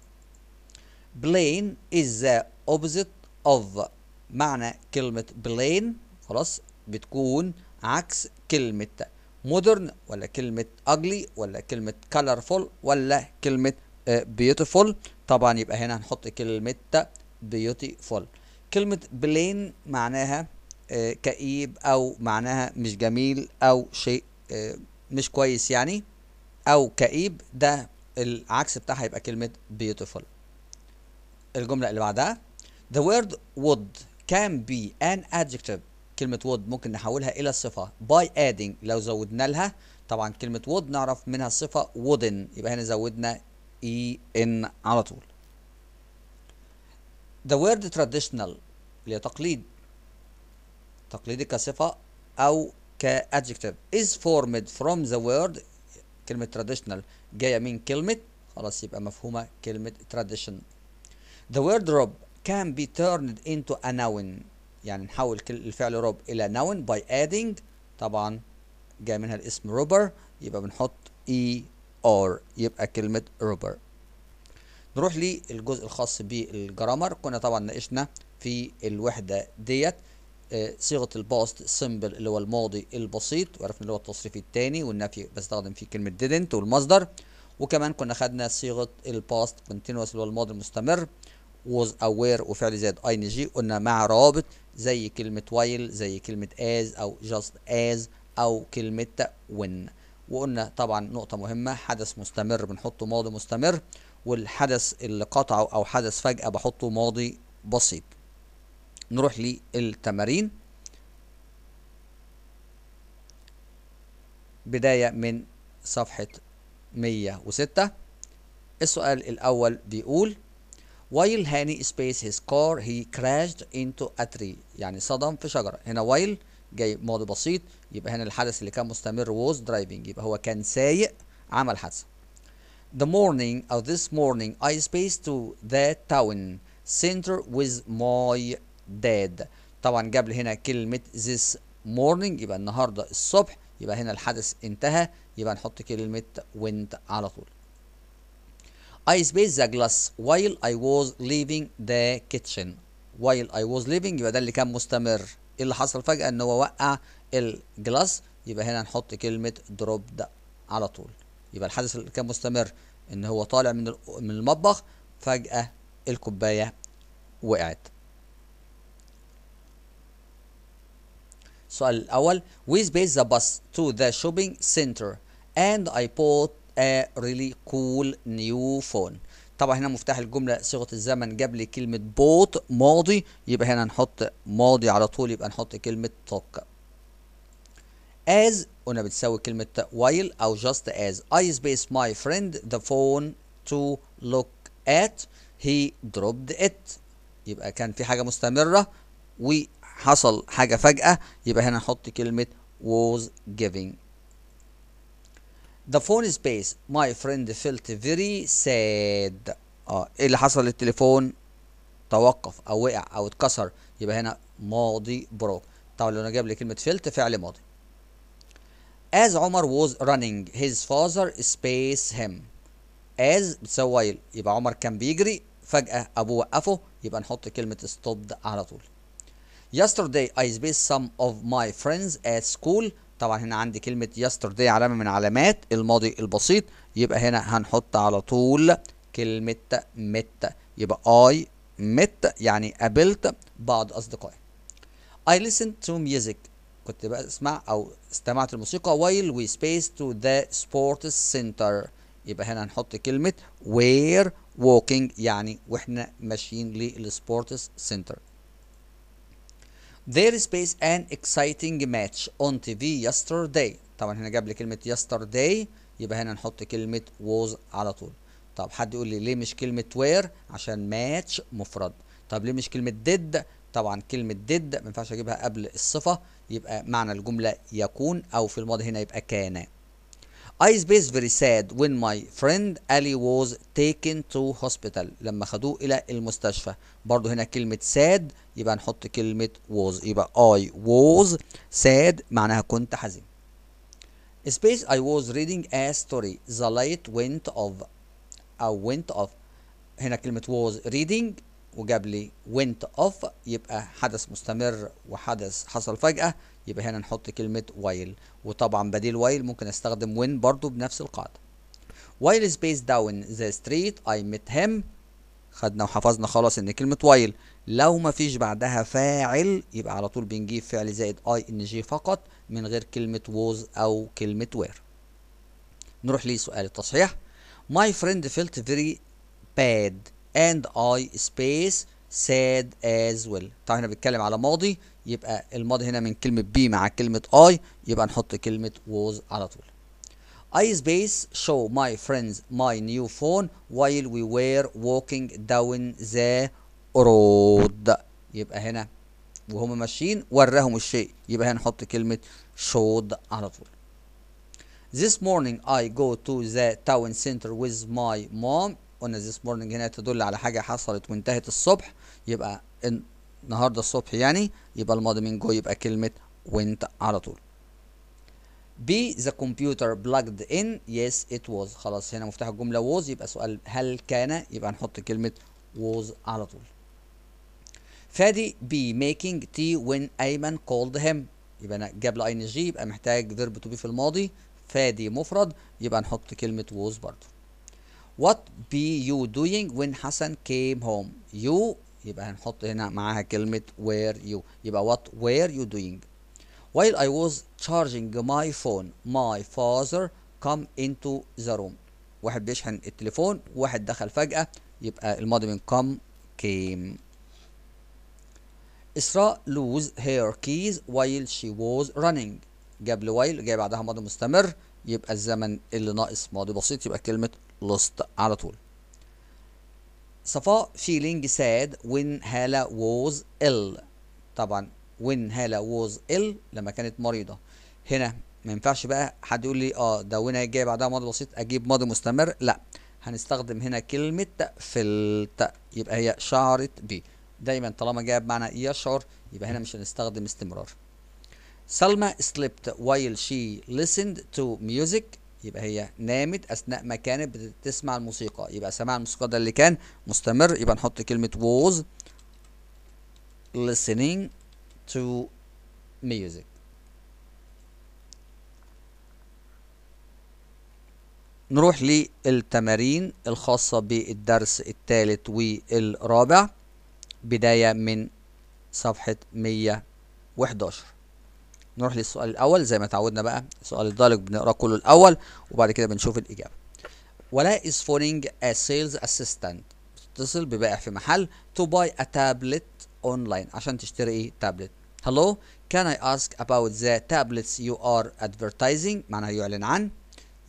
plain is the opposite of معنى كلمة plain خلاص بتكون عكس كلمة modern ولا كلمة ugly ولا كلمة colorful ولا كلمة آه، beautiful طبعا يبقى هنا هنحط كلمة beautiful كلمة بلين معناها آه، كئيب أو معناها مش جميل أو شيء آه، مش كويس يعني أو كئيب ده العكس بتاعها يبقى كلمة beautiful الجملة اللي بعدها the word would can be an adjective كلمة would ممكن نحولها إلى صفة by adding لو زودنا لها طبعا كلمة would نعرف منها الصفة wooden يبقى هنا زودنا in e على طول The word traditional اللي هي تقليد تقليدي كصفة أو كadjective is formed from the word كلمة traditional جاية من كلمة خلاص يبقى مفهومة كلمة tradition The word rob can be turned into a noun يعني نحول الفعل rob إلى noun by adding طبعا جاي منها الاسم robber يبقى بنحط E or يبقى كلمة robber نروح للجزء الخاص بالجرامر كنا طبعا ناقشنا في الوحده ديت آه، صيغه الباست سمبل اللي هو الماضي البسيط وعرفنا اللي هو التصريف الثاني والنفي بستخدم فيه كلمه didn't والمصدر وكمان كنا خدنا صيغه الباست كونتينوس اللي هو الماضي المستمر was aware وفعل زائد ing قلنا مع رابط زي كلمه while زي كلمه as او just as او كلمه when وقلنا طبعا نقطه مهمه حدث مستمر بنحطه ماضي مستمر والحدث اللي قطعه او حدث فجأة بحطه ماضي بسيط نروح للتمارين بداية من صفحة 106 السؤال الأول بيقول while هاني space his car he crashed into a tree يعني صدم في شجرة هنا while جاي ماضي بسيط يبقى هنا الحدث اللي كان مستمر was driving يبقى هو كان سايق عمل حادثة The morning of this morning I spaced to the town center with my dad طبعا قبل لي هنا كلمة this morning يبقى النهاردة الصبح يبقى هنا الحدث انتهى يبقى نحط كلمة went على طول I spaced the glass while I was leaving the kitchen while I was leaving يبقى ده اللي كان مستمر اللي حصل فجأة ان هو وقع الجلاس يبقى هنا نحط كلمة dropped على طول يبقى الحدث اللي كان مستمر ان هو طالع من من المطبخ فجأة الكوباية وقعت السؤال الأول we based the bus to the shopping center and I bought a really cool new phone طبعا هنا مفتاح الجملة صيغة الزمن جاب لي كلمة بوت ماضي يبقى هنا نحط ماضي على طول يبقى نحط كلمة توك as قلنا بتساوي كلمة while أو just as I space my friend the phone to look at he dropped it يبقى كان في حاجة مستمرة وحصل حاجة فجأة يبقى هنا نحط كلمة was giving the phone space my friend felt very sad اه ايه اللي حصل للتليفون توقف او وقع او اتكسر يبقى هنا ماضي بروك طب لو انا جايب لي كلمه فيلت فعل ماضي as عمر was running his father space him as بتسوي while يبقى عمر كان بيجري فجأة أبوه وقفه يبقى نحط كلمة stopped على طول yesterday I spaced some of my friends at school طبعا هنا عندي كلمة yesterday علامة من علامات الماضي البسيط يبقى هنا هنحط على طول كلمة met يبقى I met يعني قابلت بعض أصدقائي I listened to music كنت بسمع أو استمعت الموسيقى while we space to the sports center يبقى هنا هنحط كلمة where walking يعني واحنا ماشيين للسبورتس سنتر There is space an exciting match on TV yesterday طبعا هنا جاب لي كلمة yesterday يبقى هنا نحط كلمة was على طول طب حد يقول لي ليه مش كلمة where عشان match مفرد طب ليه مش كلمة did طبعا كلمة did ما ينفعش اجيبها قبل الصفة يبقى معنى الجملة يكون أو في الماضي هنا يبقى كان I was very sad when my friend Ali was taken to hospital لما خدوه إلى المستشفى برضو هنا كلمة sad يبقى نحط كلمة was يبقى I was sad معناها كنت حزين Space I was reading a story the light went off أو went off هنا كلمة was reading وجاب لي went off يبقى حدث مستمر وحدث حصل فجأة يبقى هنا نحط كلمة while وطبعا بديل while ممكن استخدم when برضو بنفس القاعدة while based down the street I met him خدنا وحفظنا خلاص ان كلمة while لو ما فيش بعدها فاعل يبقى على طول بنجيب فعل زائد اي ان جي فقط من غير كلمة was او كلمة where نروح لسؤال التصحيح My friend felt very bad and I space said as well طبعا هنا بنتكلم على ماضي يبقى الماضي هنا من كلمة be مع كلمة I يبقى نحط كلمة was على طول I space show my friends my new phone while we were walking down the road يبقى هنا وهم ماشيين وراهم الشيء يبقى هنا نحط كلمة showed على طول This morning I go to the town center with my mom قلنا this morning هنا تدل على حاجه حصلت وانتهت الصبح يبقى النهارده الصبح يعني يبقى الماضي من جو يبقى كلمه went على طول B the computer plugged in yes it was خلاص هنا مفتاح الجملة was يبقى سؤال هل كان يبقى نحط كلمة was على طول فادي بي making tea when أيمن called him يبقى أنا جاب له ING يبقى محتاج verb to be في الماضي فادي مفرد يبقى نحط كلمة was برضه What be you doing when حسن came home you يبقى هنحط هنا معاها كلمة where you يبقى what were you doing while I was charging my phone my father come into the room واحد بيشحن التليفون واحد دخل فجأة يبقى الماضي من come came إسراء lose her keys while she was running جاب له while جاي بعدها ماضي مستمر يبقى الزمن اللي ناقص ماضي بسيط يبقى كلمة lost على طول صفاء feeling sad when هالة was ill طبعا when هالة was ill لما كانت مريضة هنا ما ينفعش بقى حد يقول لي اه ده وين جاي بعدها ماضي بسيط اجيب ماضي مستمر لا هنستخدم هنا كلمة فلت يبقى هي شعرت بيه دايما طالما جايه بمعنى يشعر يبقى هنا مش هنستخدم استمرار سلمى slept while she listened to music يبقى هي نامت اثناء ما كانت بتسمع الموسيقى يبقى سماع الموسيقى ده اللي كان مستمر يبقى نحط كلمه was listening to music نروح للتمارين الخاصة بالدرس الثالث والرابع بداية من صفحة 111 نروح للسؤال الاول زي ما تعودنا بقى السؤال الضالك بنقراه كله الاول وبعد كده بنشوف الاجابه ولاء is phoning a sales assistant بتتصل ببائع في محل to buy a tablet online عشان تشتري ايه تابلت hello can I ask about the tablets you are advertising معناها يعلن عن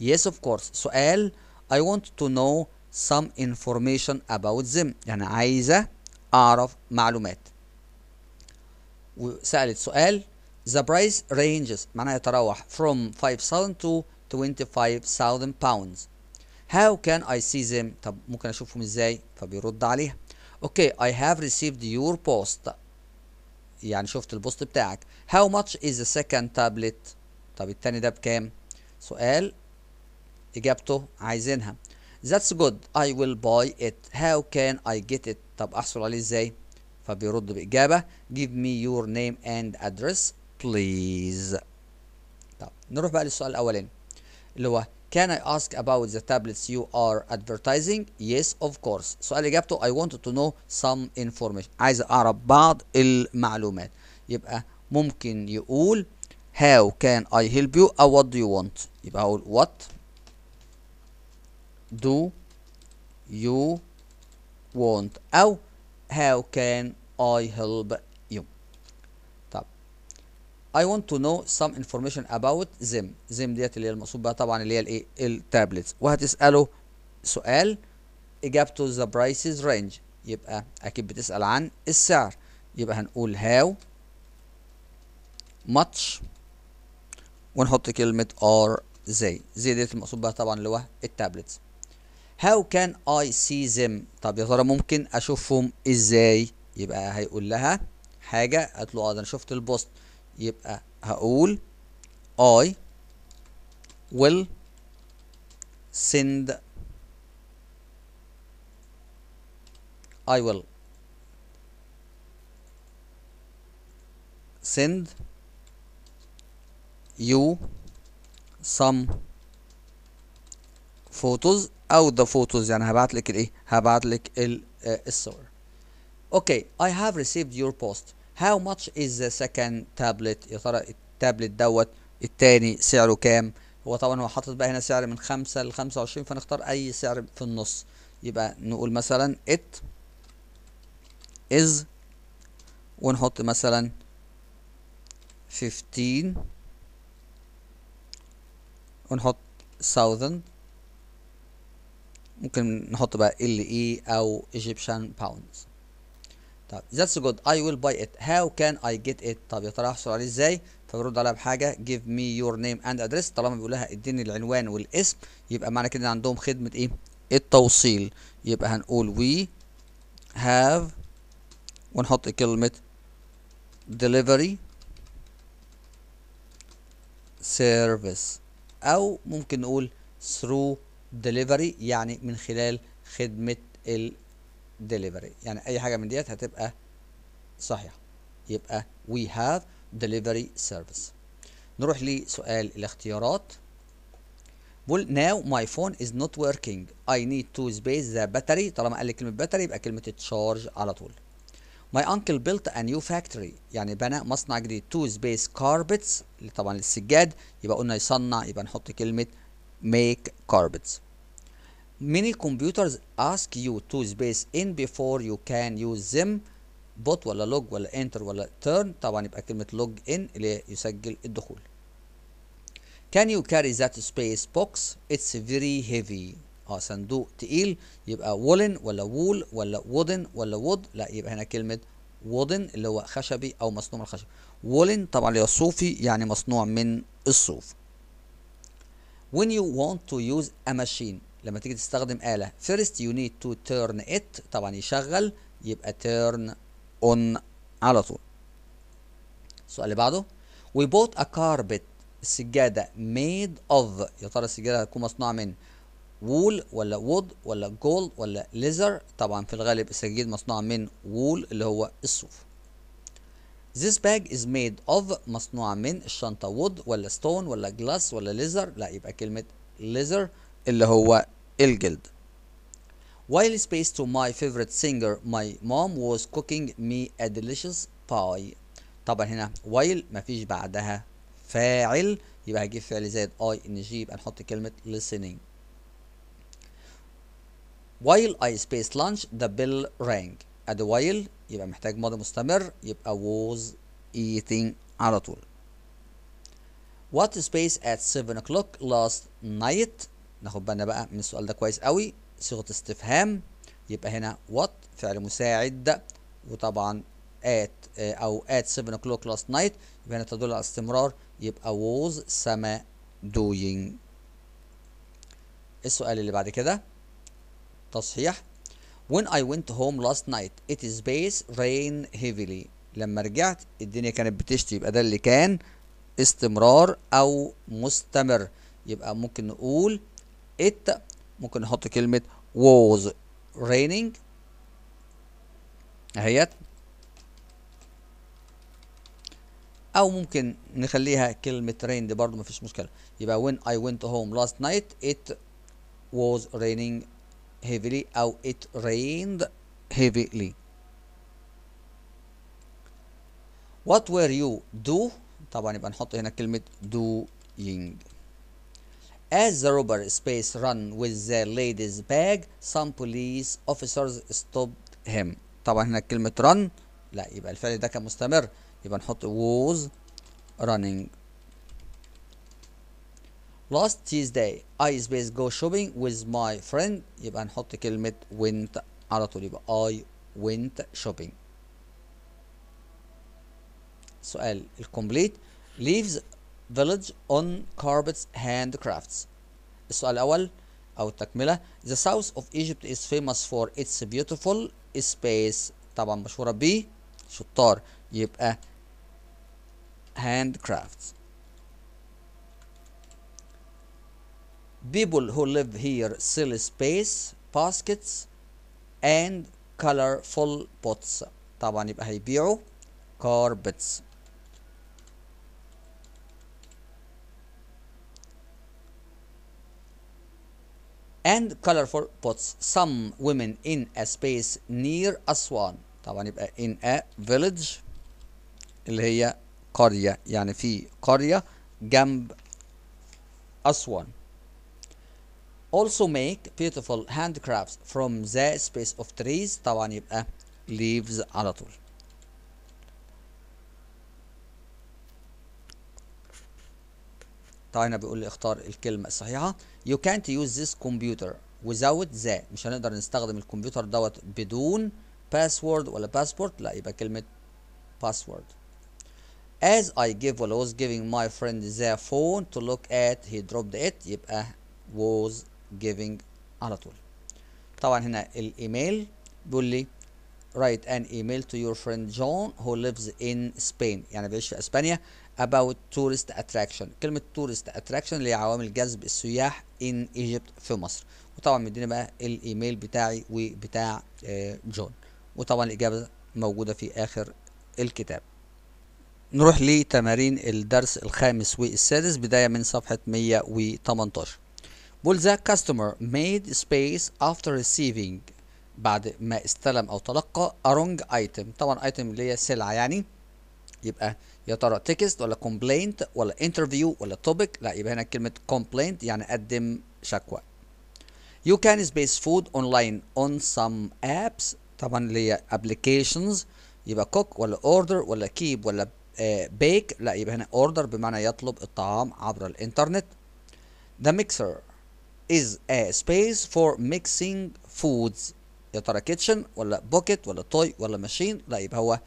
yes of course سؤال I want to know some information about them يعني عايزة أعرف معلومات وسألت سؤال The price ranges from 5000 to 25000 pounds. How can I see them? طب ممكن اشوفهم ازاي؟ فبيرد عليها. Okay, I have received your post. يعني شفت البوست بتاعك. How much is the second tablet؟ طب التاني ده بكام؟ سؤال اجابته عايزينها. That's good. I will buy it. How can I get it؟ طب احصل عليه ازاي؟ فبيرد باجابه give me your name and address please طب نروح بقى للسؤال الاولاني اللي هو Can I ask about the tablets you are advertising? Yes, of course. سؤال إجابته I wanted to know some information. عايز أعرف بعض المعلومات. يبقى ممكن يقول How can I help you? Or what do you want? يبقى هقول What do you want? أو How can I help I want to know some information about them them ديت اللي هي المقصود بها طبعا اللي هي الايه التابلتس وهتسأله سؤال اجابته the prices range يبقى اكيد بتسأل عن السعر يبقى هنقول how much ونحط كلمة are they زي ديت المقصود بها طبعا اللي هو التابلتس how can I see them طب يا ترى ممكن اشوفهم ازاي يبقى هيقول لها حاجة قالت له اه ده انا شفت البوست يبقى هقول I will send I will send you some photos او the photos يعني هبعت لك الايه هبعت لك الصور اوكي I have received your post هاو ماتش از ذا سكند تابلت يا ترى التابلت دوت الثاني سعره كام هو طبعا هو حاطط بقى هنا سعر من 5 ل 25 فنختار اي سعر في النص يبقى نقول مثلا ات از ونحط مثلا 15 ونحط thousand ممكن نحط بقى ال اي او ايجيبشن باوندز طب that's good I will buy it how can I get it طب يا ترى هحصل عليه ازاي فبرد طيب، عليها بحاجه give me your name and address طالما بيقول لها اديني العنوان والاسم يبقى معنى كده ان عندهم خدمه ايه التوصيل يبقى هنقول we have ونحط كلمه delivery service او ممكن نقول through delivery يعني من خلال خدمه ال delivery يعني اي حاجه من ديت هتبقى صحيحه يبقى we have delivery service نروح لسؤال الاختيارات بقول now my phone is not working I need to space the battery طالما قال لي كلمه battery يبقى كلمه charge على طول My uncle built a new factory يعني بنى مصنع جديد to space carpets طبعا للسجاد يبقى قلنا يصنع يبقى نحط كلمه make carpets many computers ask you to space in before you can use them بوت ولا لوج ولا انتر ولا تيرن طبعا يبقى كلمة لوج ان اللي يسجل الدخول can you carry that space box it's very heavy اه صندوق تقيل يبقى woolen ولا wool ولا wooden ولا wood لا يبقى هنا كلمة wooden اللي هو خشبي او مصنوع من الخشب woolen طبعا اللي هو صوفي يعني مصنوع من الصوف when you want to use a machine لما تيجي تستخدم آلة first you need to turn it طبعا يشغل يبقى turn on على طول السؤال اللي بعده we bought a carpet السجادة made of يا ترى السجادة هتكون مصنوعة من وول ولا وود ولا جولد ولا ليزر طبعا في الغالب السجاد مصنوعة من وول اللي هو الصوف This bag is made of مصنوعة من الشنطة wood ولا stone ولا glass ولا leather لا يبقى كلمة leather اللي هو الجلد While space to my favorite singer my mom was cooking me a delicious pie طبعا هنا while مفيش بعدها فاعل يبقى هجيب فعل زائد اي نجيب جي يبقى نحط كلمة listening while I space lunch the bell rang ادي while يبقى محتاج ماضي مستمر يبقى was eating على طول What space at 7 o'clock last night ناخد بالنا بقى من السؤال ده كويس قوي صيغه استفهام يبقى هنا وات فعل مساعد وطبعا ات آه، او ات 7 o'clock last night يبقى هنا تدل على استمرار يبقى was سما doing السؤال اللي بعد كده تصحيح when I went home last night it is base rain heavily لما رجعت الدنيا كانت بتشتي يبقى ده اللي كان استمرار او مستمر يبقى ممكن نقول it ممكن نحط كلمة was raining اهيت او ممكن نخليها كلمة rain دي برضو مفيش مشكلة يبقى when I went home last night it was raining heavily او it rained heavily what were you do طبعا يبقى نحط هنا كلمة doing As the robber space run with the lady's bag, some police officers stopped him. طبعا هنا كلمة run لا يبقى الفعل ده كان مستمر يبقى نحط was running. Last Tuesday I space go shopping with my friend يبقى نحط كلمة went على طول يبقى I went shopping. سؤال الكومبليت leaves village on carpets handcrafts السؤال الأول أو التكملة The south of Egypt is famous for its beautiful space طبعا مشهورة ب شطار يبقى handcrafts People who live here sell space baskets and colorful pots طبعا يبقى هيبيعوا carpets and colorful pots some women in a space near Aswan, طبعا يبقى uh, in a village اللي هي قرية يعني في قرية جنب أسوان also make beautiful handcrafts from the space of trees طبعا يبقى uh, leaves على طول طيب بيقول لي اختار الكلمه الصحيحه يو كانت يوز ذيس كمبيوتر without ذا مش هنقدر نستخدم الكمبيوتر دوت بدون باسورد ولا باسبورت لا يبقى كلمه باسورد as I give or was giving my friend the phone to look at he dropped it يبقى was giving على طول طبعا هنا الايميل بيقول لي write an email to your friend John who lives in Spain يعني بيعيش في اسبانيا about tourist attraction كلمة tourist attraction اللي هي عوامل جذب السياح in Egypt في مصر وطبعا مديني بقى الايميل بتاعي وبتاع جون آه، وطبعا الإجابة موجودة في آخر الكتاب نروح لتمارين الدرس الخامس والسادس بداية من صفحة 118 بول ذا customer made space after receiving بعد ما استلم أو تلقى a wrong item طبعا item اللي هي سلعة يعني يبقى يا ترى تكست ولا كومبلينت ولا انترفيو ولا توبيك لا يبقى هنا كلمه كومبلينت يعني قدم شكوى يو كان space فود اونلاين اون سام ابس طبعا اللي هي ابلكيشنز يبقى كوك ولا اوردر ولا كيب ولا بيك آه، لا يبقى هنا اوردر بمعنى يطلب الطعام عبر الانترنت The mixer is a space for mixing foods يا ترى كيتشن ولا بوكيت ولا توي ولا ماشين لا يبقى هو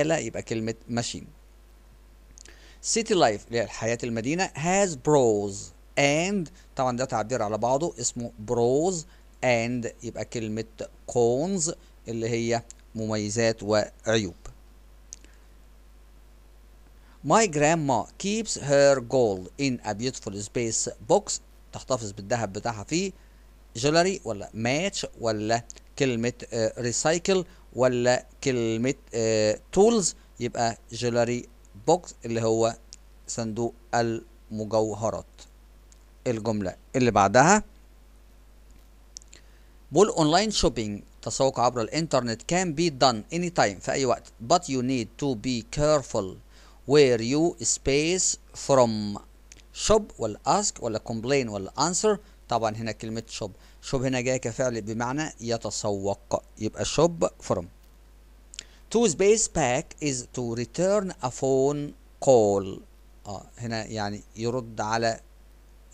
آلة يبقى كلمة ماشين city life اللي هي حياة المدينة has bros and طبعا ده تعبير على بعضه اسمه bros and يبقى كلمة cons اللي هي مميزات وعيوب My grandma keeps her gold in a beautiful space box تحتفظ بالذهب بتاعها في jewelry ولا ماتش ولا كلمة ريسايكل آه، ولا كلمة تولز آه، يبقى جيلري بوكس اللي هو صندوق المجوهرات الجملة اللي بعدها بول اونلاين شوبينج تسوق عبر الانترنت can be done anytime في اي وقت but you need to be careful where you space from shop ولا ask ولا complain ولا answer طبعا هنا كلمة shop شوب هنا جاي كفعل بمعنى يتسوق يبقى شوب فروم تو سبيس باك از تو ريتيرن ا فون كول اه هنا يعني يرد على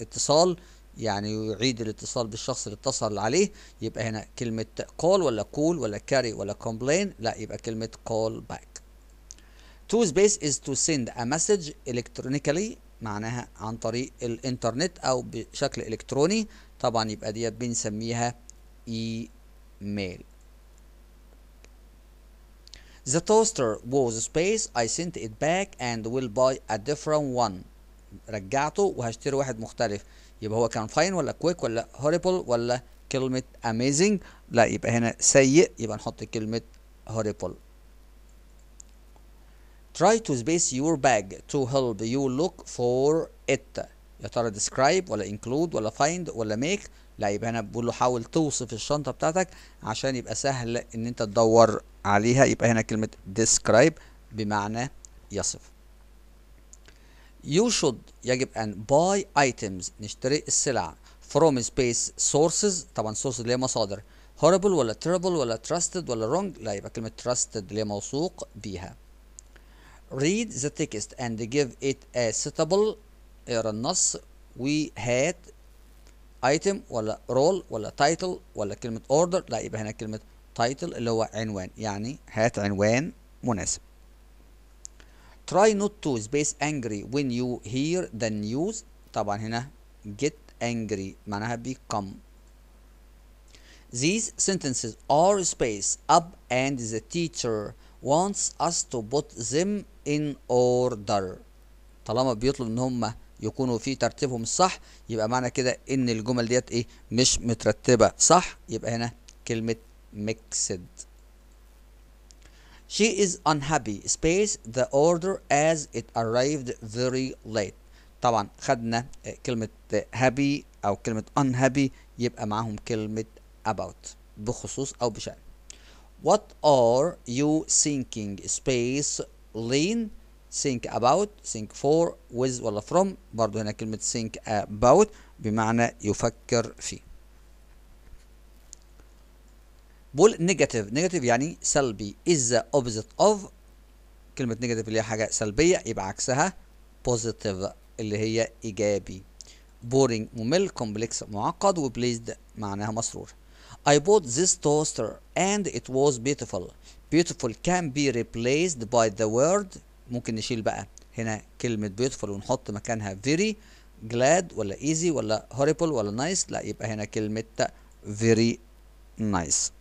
اتصال يعني يعيد الاتصال بالشخص اللي اتصل عليه يبقى هنا كلمة call ولا كول ولا carry ولا complain لا يبقى كلمة call back to space is to send a message electronically معناها عن طريق الانترنت او بشكل الكتروني طبعا يبقى ديت بنسميها ايميل The toaster was space I sent it back and will buy a different one رجعته وهشتري واحد مختلف يبقى هو كان فاين ولا كويك ولا هوريبل ولا كلمة amazing لا يبقى هنا سيء يبقى نحط كلمة horrible try to space your bag to help you look for it يا ترى describe ولا include ولا find ولا make لا يبقى هنا بقول له حاول توصف الشنطه بتاعتك عشان يبقى سهل ان انت تدور عليها يبقى هنا كلمه describe بمعنى يصف يو شود يجب ان باي ايتمز نشتري السلع from space sources طبعا sources اللي هي مصادر horrible ولا terrible ولا trusted ولا wrong لا يبقى كلمة trusted اللي هي موثوق بيها read the text and give it a suitable اقرا النص وهات ايتم ولا رول ولا تايتل ولا كلمه اوردر لا يبقى هنا كلمه تايتل اللي هو عنوان يعني هات عنوان مناسب try not to space angry when you hear the news طبعا هنا get angry معناها become These sentences are spaced up and the teacher wants us to put them in order. طالما بيطلب ان هم يكونوا في ترتيبهم الصح يبقى معنى كده ان الجمل ديت ايه مش مترتبه صح يبقى هنا كلمه mixed She is unhappy space the order as it arrived very late طبعا خدنا كلمة happy أو كلمة unhappy يبقى معاهم كلمة about بخصوص أو بشأن What are you thinking space lean think about think for with ولا from برضو هنا كلمة think about بمعنى يفكر في بول negative negative يعني سلبي is the opposite of كلمة negative اللي هي حاجة سلبية يبقى عكسها positive اللي هي إيجابي boring ممل complex معقد وبليزد معناها مسرور I bought this toaster and it was beautiful. Beautiful can be replaced by the word ممكن نشيل بقى هنا كلمه بيوتفول ونحط مكانها فيري جلاد ولا ايزي ولا هوريبل ولا نايس nice. لا يبقى هنا كلمه فيري نايس nice.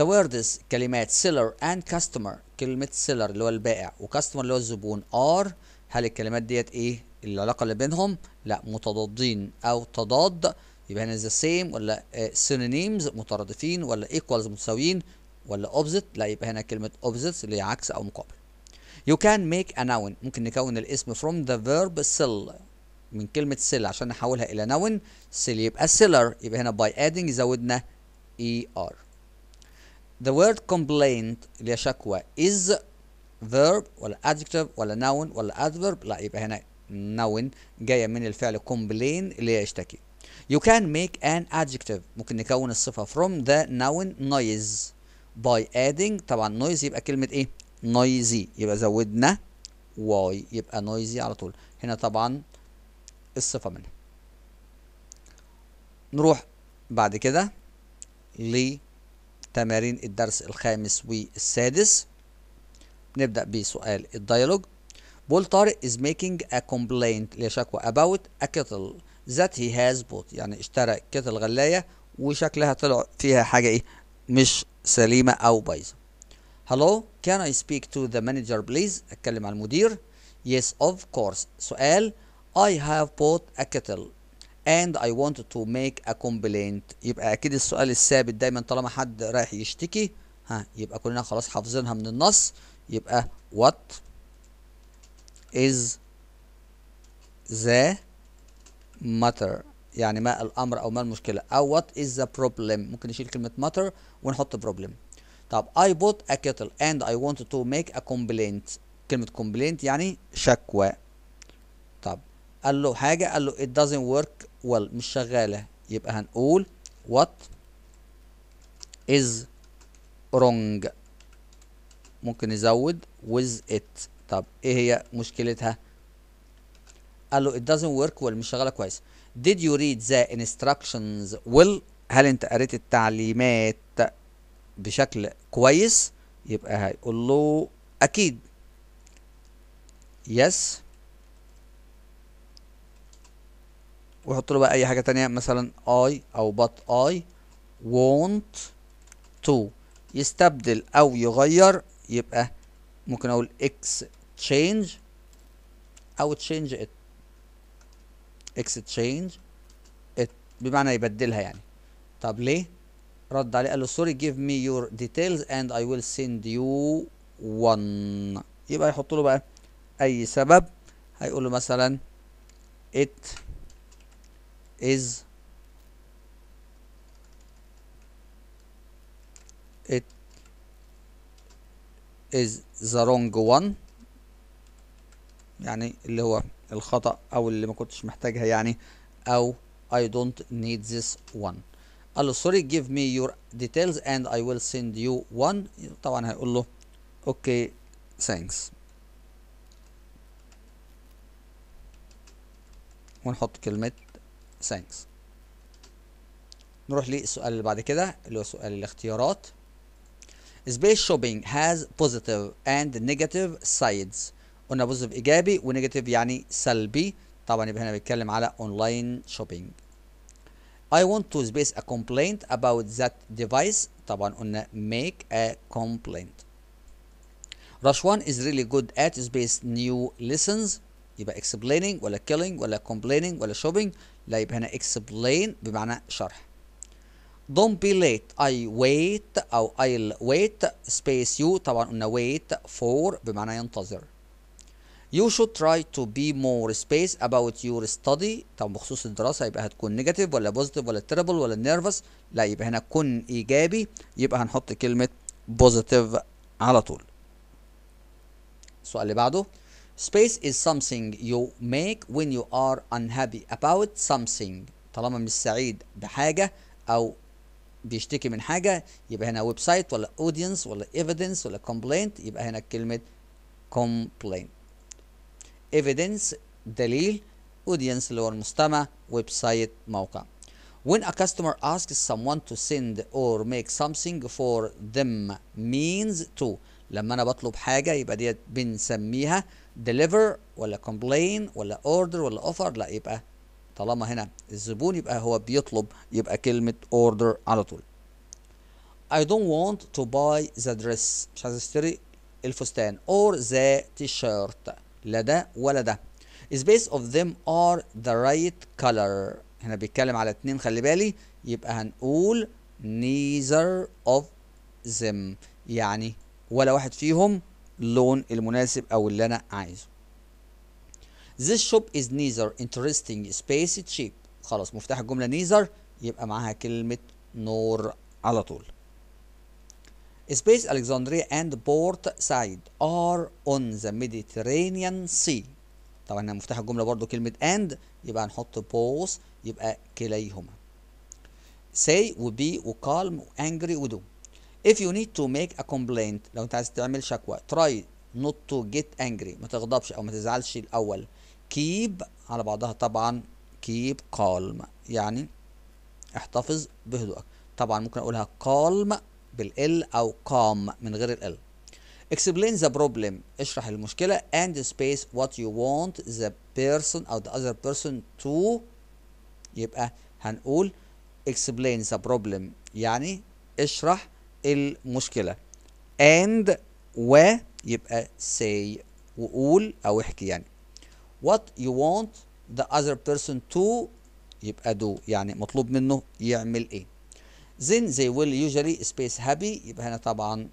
The words كلمات seller and customer كلمة seller اللي هو البائع وcustomer اللي هو الزبون are هل الكلمات ديت ايه العلاقة اللي بينهم؟ لا متضادين أو تضاد يبقى هنا the same ولا آه، synonyms مترادفين ولا equals متساويين ولا اوبزيت لا يبقى هنا كلمه اوبزيتس اللي هي عكس او مقابل يو كان ميك ا ناون ممكن نكون الاسم فروم ذا فيرب سيل من كلمه سيل عشان نحولها الى نون سيل يبقى سيلر يبقى هنا باي ادنج زودنا اي er. ار The word complaint اللي هي شكوى is verb ولا adjective ولا noun ولا adverb لا يبقى هنا noun جاية من الفعل complain اللي هي يشتكي. You can make an adjective ممكن نكون الصفة from the noun noise by adding طبعا noise يبقى كلمة ايه نويزي يبقى زودنا واي يبقى نويزي على طول هنا طبعا الصفة منها نروح بعد كده لتمارين الدرس الخامس والسادس نبدأ بسؤال الديالوج بول طارق is making a complaint لشكوى about a kettle that he has bought يعني اشترى كتل غلاية وشكلها طلع فيها حاجة ايه مش سليمة أو بايظة hello can I speak to the manager please أتكلم مع المدير yes of course سؤال I have bought a kettle and I want to make a complaint يبقى أكيد السؤال الثابت دايما طالما حد رايح يشتكي ها يبقى كلنا خلاص حافظينها من النص يبقى what is the matter يعني ما الامر او ما المشكله او وات از ذا بروبلم ممكن نشيل كلمه ماتر ونحط بروبلم طب I bought a kettle and I wanted to make a complaint كلمة complaint يعني شكوى طب قال له حاجة قال له it doesn't work well مش شغالة يبقى هنقول what is wrong ممكن نزود with it طب ايه هي مشكلتها قال له it doesn't work well مش شغالة كويس did you read the instructions well هل انت قريت التعليمات بشكل كويس يبقى هيقول له اكيد yes ويحط له بقى اي حاجه تانية مثلا I او but I want to يستبدل او يغير يبقى ممكن اقول exchange او change it exchange بمعنى يبدلها يعني طب ليه رد عليه قال له sorry give me your details and I will send you one يبقى يحط له بقى اي سبب هيقول له مثلا it is it is the wrong one يعني اللي هو الخطأ أو اللي ما كنتش محتاجها يعني أو I don't need this one قال له sorry give me your details and I will send you one طبعا هيقول له okay thanks ونحط كلمة thanks نروح للسؤال اللي بعد كده اللي هو سؤال الاختيارات Space shopping has positive and negative sides قلنا بوزيتيف ايجابي ونيجاتيف يعني سلبي طبعا يبقى هنا بيتكلم على اونلاين شوبينج I want to space a complaint about that device طبعا قلنا make a complaint Rashwan is really good at space new lessons يبقى explaining ولا killing ولا complaining ولا shopping لا يبقى هنا explain بمعنى شرح Don't be late I wait أو I'll wait space you طبعا قلنا wait for بمعنى ينتظر You should try to be more space about your study طب بخصوص الدراسة يبقى هتكون نيجاتيف ولا بوزيتيف ولا terrible ولا نيرفس لا يبقى هنا كن إيجابي يبقى هنحط كلمة بوزيتيف على طول السؤال اللي بعده Space is something you make when you are unhappy about something طالما مش سعيد بحاجة أو بيشتكي من حاجة يبقى هنا ويب سايت ولا اودينس ولا ايفيدنس ولا كومبلينت يبقى هنا كلمة complaint ايفيدنس دليل اودينس اللي هو المستمع ويب سايت موقع when a customer asks someone to send or make something for them means to لما انا بطلب حاجه يبقى ديت بنسميها deliver ولا complain ولا order ولا offer لا يبقى طالما هنا الزبون يبقى هو بيطلب يبقى كلمه order على طول I don't want to buy the dress مش عايز اشتري الفستان or the t-shirt لا ده ولا ده space of them are the right color هنا بيتكلم على اتنين خلي بالي يبقى هنقول neither of them يعني ولا واحد فيهم لون المناسب او اللي انا عايزه This shop is neither interesting space cheap خلاص مفتاح الجملة neither يبقى معاها كلمة نور على طول Space Alexandria and Port Said are on the Mediterranean Sea. طبعا احنا مفتاح الجمله برضو كلمه and يبقى هنحط بوس يبقى كليهما. Say و be و calm و angry و do. If you need to make a complaint لو انت عايز تعمل شكوى try not to get angry ما تغضبش او ما تزعلش الاول. Keep على بعضها طبعا keep calm يعني احتفظ بهدوءك. طبعا ممكن اقولها calm بالال او calm من غير ال explain the problem اشرح المشكله and space what you want the person or the other person to يبقى هنقول explain the problem يعني اشرح المشكله and و يبقى say وقول او احكي يعني what you want the other person to يبقى do يعني مطلوب منه يعمل ايه then they will usually space happy يبقى هنا طبعا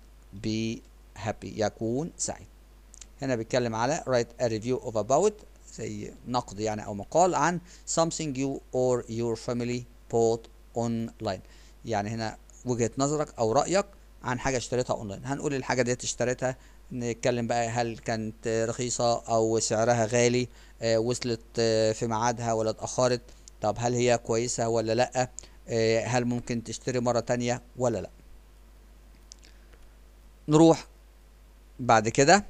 be happy يكون سعيد هنا بيتكلم على write a review of about زي نقد يعني او مقال عن something you or your family bought online يعني هنا وجهة نظرك او رأيك عن حاجة اشتريتها اونلاين هنقول الحاجة ديت اشتريتها نتكلم بقى هل كانت رخيصة او سعرها غالي آه، وصلت آه، في ميعادها ولا اتأخرت طب هل هي كويسة ولا لأ آه، هل ممكن تشتري مرة تانية ولا لا نروح بعد كده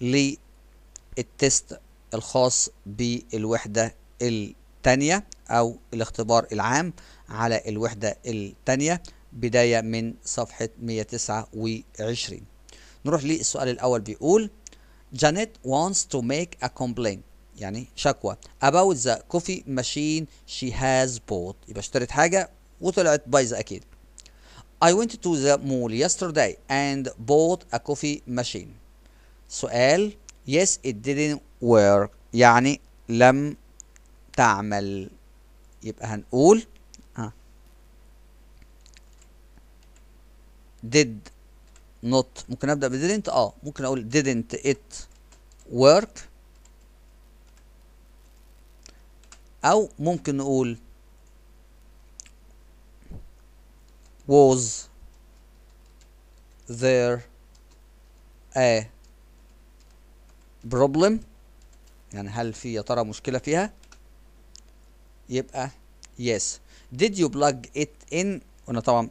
للتست الخاص بالوحدة التانية أو الاختبار العام على الوحدة التانية بداية من صفحة 129 نروح للسؤال الأول بيقول جانيت wants to make a complaint يعني شكوى about the coffee machine she has bought يبقى اشترت حاجة وطلعت بايظة أكيد I went to the mall yesterday and bought a coffee machine سؤال yes it didn't work يعني لم تعمل يبقى هنقول did not ممكن ابدا ب didn't اه ممكن اقول didn't it work أو ممكن نقول was there a problem يعني هل في يا ترى مشكلة فيها يبقى yes did you plug it in هنا طبعا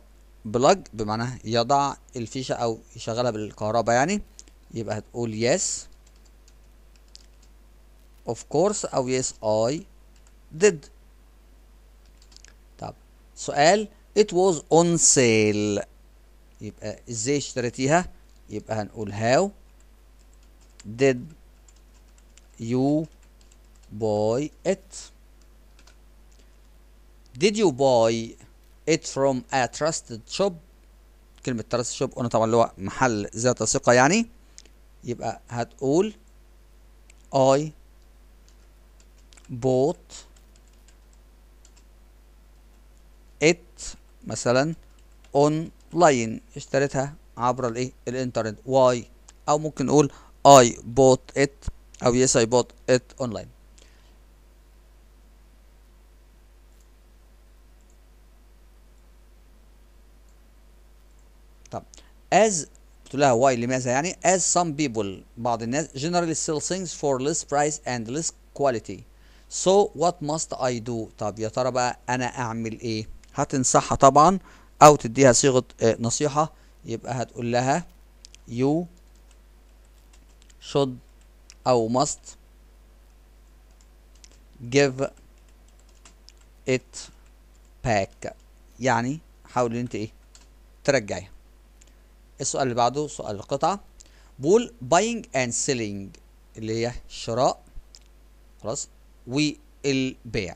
plug بمعنى يضع الفيشة أو يشغلها بالكهرباء يعني يبقى هتقول yes of course أو yes I did طب سؤال it was on sale يبقى ازاي اشتريتيها يبقى هنقول how did you buy it did you buy it from a trusted shop كلمة trusted shop قلنا طبعا اللي هو محل ذات ثقة يعني يبقى هتقول I bought مثلا لاين اشتريتها عبر الايه الانترنت واي او ممكن نقول اي بوت ات او يس اي بوت ات لاين طب از قلت لها why لماذا يعني as some people بعض الناس generally sell things for less price and less quality so what must I do طب يا ترى بقى انا اعمل ايه هتنصحها طبعا او تديها صيغه آه، نصيحه يبقى هتقول لها يو شود او ماست جيف ات باك يعني حاول انت ايه ترجعيها السؤال اللي بعده سؤال القطعه بول باينج اند سيلينج اللي هي الشراء خلاص والبيع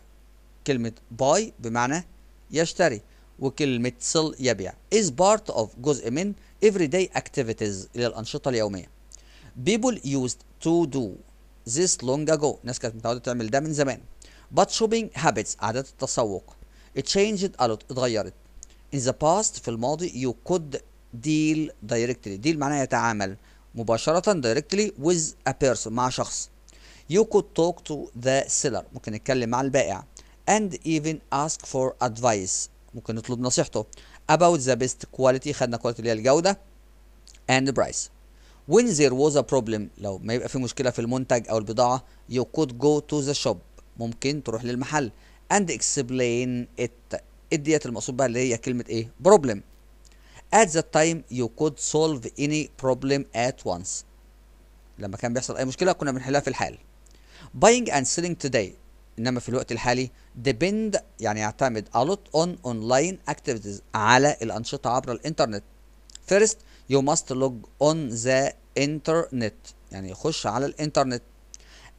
كلمه باي بمعنى يشتري وكلمة سل يبيع is part of جزء من everyday activities اللي الأنشطة اليومية people used to do this long ago ناس كانت متعودة تعمل ده من زمان but shopping habits عادات التسوق it changed a lot اتغيرت in the past في الماضي you could deal directly deal معناه يتعامل مباشرة directly with a person مع شخص you could talk to the seller ممكن نتكلم مع البائع and even ask for advice ممكن نطلب نصيحته about the best quality خدنا quality اللي هي الجودة and price when there was a problem لو ما يبقى في مشكلة في المنتج أو البضاعة you could go to the shop ممكن تروح للمحل and explain it اديت المقصود بها اللي هي كلمة ايه problem at the time you could solve any problem at once لما كان بيحصل أي مشكلة كنا بنحلها في الحال buying and selling today انما في الوقت الحالي depend يعني يعتمد a lot on online activities على الانشطه عبر الانترنت first you must log on the internet يعني يخش على الانترنت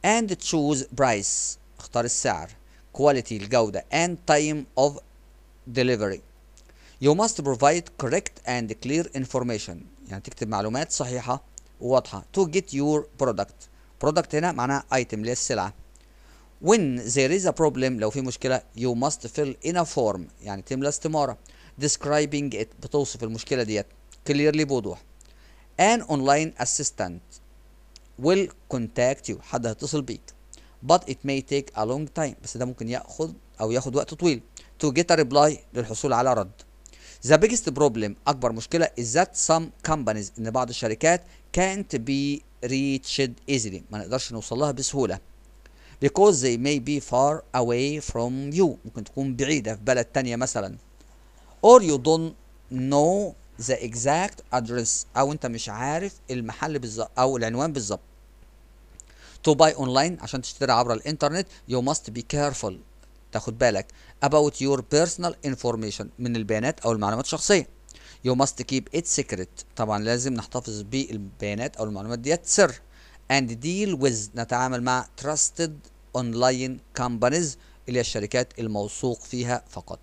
and choose price اختار السعر quality الجوده and time of delivery you must provide correct and clear information يعني تكتب معلومات صحيحه وواضحه to get your product product هنا معناها item اللي هي السلعه when there is a problem لو في مشكلة you must fill in a form يعني تملى استمارة describing it بتوصف المشكلة ديت clearly بوضوح an online assistant will contact you حد هيتصل بيك but it may take a long time بس ده ممكن ياخد او ياخد وقت طويل to get a reply للحصول على رد the biggest problem اكبر مشكلة is that some companies ان بعض الشركات can't be reached easily ما نقدرش نوصلها بسهولة because they may be far away from you ممكن تكون بعيدة في بلد تانية مثلا or you don't know the exact address أو أنت مش عارف المحل بالظبط أو العنوان بالظبط to buy online عشان تشتري عبر الإنترنت you must be careful تاخد بالك about your personal information من البيانات أو المعلومات الشخصية you must keep it secret طبعا لازم نحتفظ بالبيانات أو المعلومات ديت سر and deal with نتعامل مع trusted online companies اللي هي الشركات الموثوق فيها فقط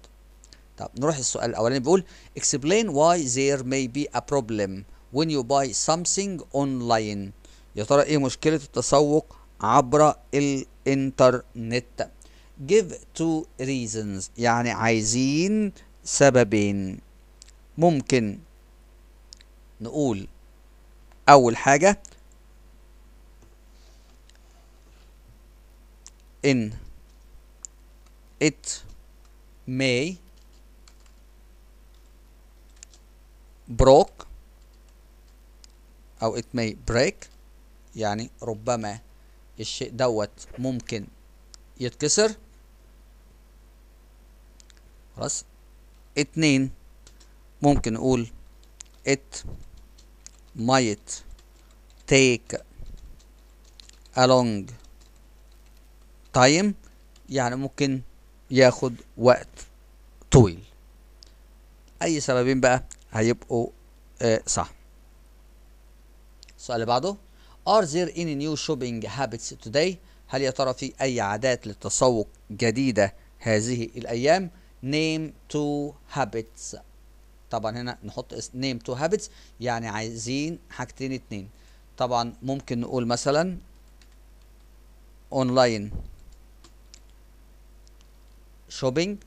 طب نروح السؤال الاولاني بيقول explain why there may be a problem when you buy something online يا ترى ايه مشكلة التسوق عبر الانترنت give two reasons يعني عايزين سببين ممكن نقول اول حاجة in it may broke او it may break يعني ربما الشيء دوت ممكن يتكسر خلاص اتنين ممكن نقول it might take along تايم يعني ممكن ياخد وقت طويل اي سببين بقى هيبقوا آه صح السؤال اللي بعده Are there any new shopping habits today؟ هل يا ترى في أي عادات للتسوق جديدة هذه الأيام؟ Name two habits. طبعا هنا نحط name two habits يعني عايزين حاجتين اتنين. طبعا ممكن نقول مثلا أونلاين شوبينج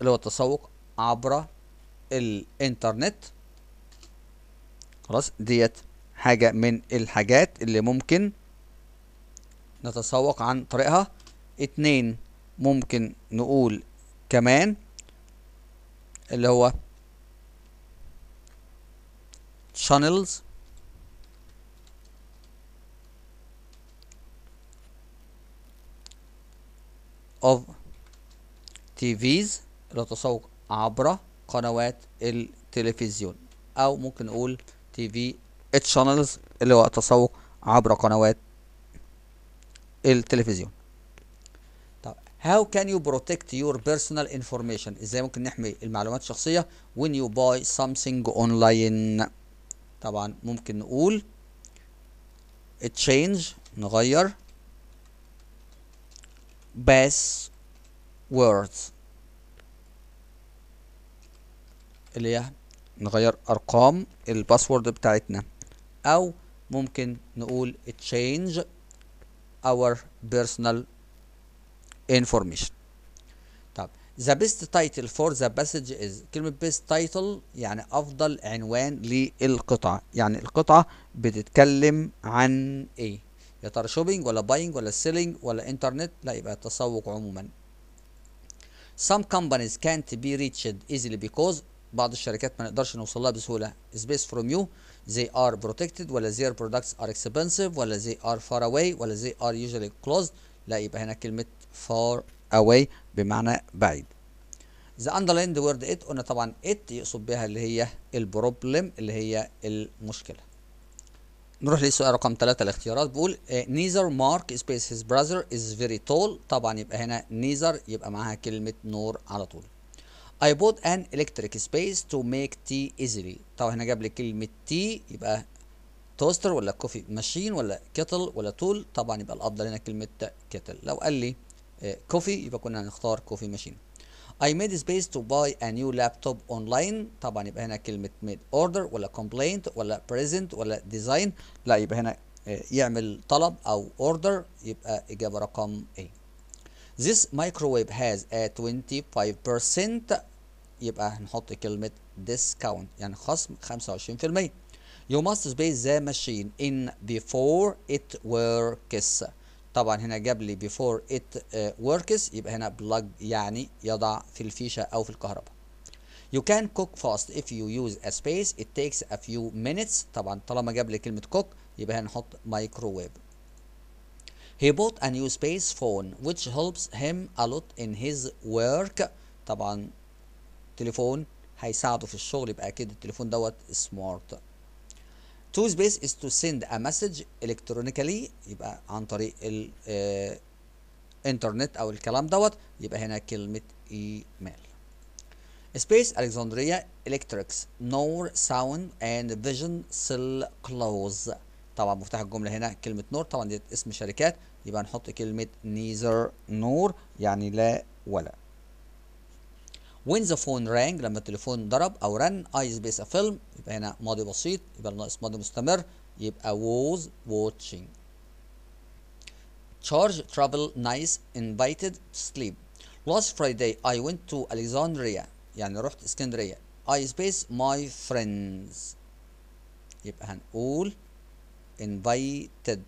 اللي هو التسوق عبر الانترنت خلاص ديت حاجة من الحاجات اللي ممكن نتسوق عن طريقها اتنين ممكن نقول كمان اللي هو channels of TVs للتسوق عبر قنوات التلفزيون او ممكن نقول تي في channels اللي هو التسوق عبر قنوات التلفزيون طب how can you protect your personal information ازاي ممكن نحمي المعلومات الشخصيه when you buy something online طبعا ممكن نقول change نغير passwords اللي هي نغير ارقام الباسورد بتاعتنا او ممكن نقول change our personal information طب the best title for the passage is كلمة best title يعني أفضل عنوان للقطعة يعني القطعة بتتكلم عن إيه يا ترى شوبينج ولا باينج ولا سيلينج ولا انترنت لا يبقى التسوق عموما some companies can't be reached easily because بعض الشركات ما نقدرش نوصلها بسهوله space from you they are protected ولا their products are expensive ولا they are far away ولا they are usually closed لا يبقى هنا كلمه far away بمعنى بعيد the underlined word it قلنا طبعا it يقصد بها اللي هي البروبلم اللي هي المشكله نروح للسؤال رقم ثلاثة الاختيارات بيقول نيزر مارك سبيس هيز براذر از فيري تول طبعا يبقى هنا نيزر يبقى معاها كلمة نور على طول I bought an electric space to make tea easily طبعا هنا جاب لي كلمة تي يبقى توستر ولا كوفي ماشين ولا كتل ولا تول طبعا يبقى الأفضل هنا كلمة كتل لو قال لي كوفي آه، يبقى كنا هنختار كوفي ماشين I made space to buy a new laptop online طبعا يبقى هنا كلمة made order ولا complaint ولا present ولا design لا يبقى هنا يعمل طلب أو order يبقى إجابة رقم A This microwave has a 25% يبقى هنحط كلمة discount يعني خصم 25% You must space the machine in before it works طبعا هنا جاب لي before it works يبقى هنا plug يعني يضع في الفيشة أو في الكهرباء You can cook fast if you use a space it takes a few minutes طبعا طالما جاب لي كلمة cook يبقى هنحط microwave He bought a new space phone which helps him a lot in his work طبعا تليفون هيساعده في الشغل يبقى أكيد التليفون دوت سمارت تو سبيس is to send a message electronically يبقى عن طريق الانترنت آه، او الكلام دوت يبقى هنا كلمه ايميل سبيس الكسندريا الكتريكس نور ساوند اند فيجن سيل كلوز طبعا مفتاح الجمله هنا كلمه نور طبعا دي اسم شركات يبقى نحط كلمه نيزر نور يعني لا ولا when the phone rang لما التليفون ضرب او رن I space a film يبقى هنا ماضي بسيط يبقى ناقص ماضي مستمر يبقى was watching charge travel nice invited sleep last Friday I went to Alexandria يعني رحت اسكندرية I space my friends يبقى هنقول invited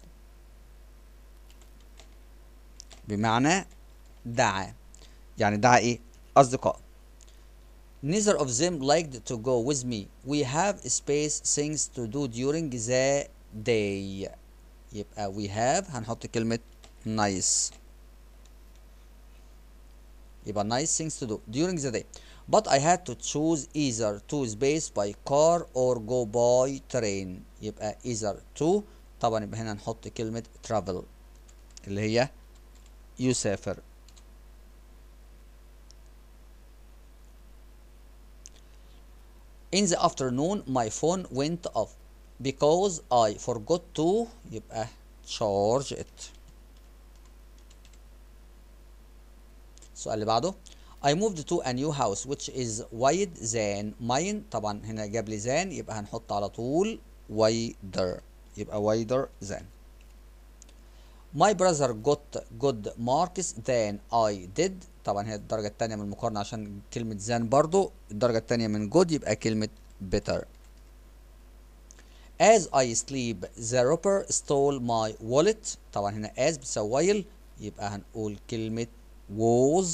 بمعنى دعا يعني دعا ايه اصدقاء Neither of them liked to go with me. We have space things to do during the day. يبقى uh, we have هنحط كلمة nice. يبقى nice things to do during the day. But I had to choose either to space by car or go by train. يبقى uh, either to طبعا يبقى هنا نحط كلمة travel اللي هي يسافر. in the afternoon my phone went off because I forgot to يبقى eh, charge it السؤال اللي بعده I moved to a new house which is wide than mine طبعا هنا جاب لي than يبقى هنحط على طول wider يبقى wider than My brother got good marks than I did طبعا هي الدرجه الثانيه من المقارنه عشان كلمه زان برضو الدرجه الثانيه من جود يبقى كلمه بيتر as I sleep the robber stole my wallet طبعا هنا as بتساوي while يبقى هنقول كلمه was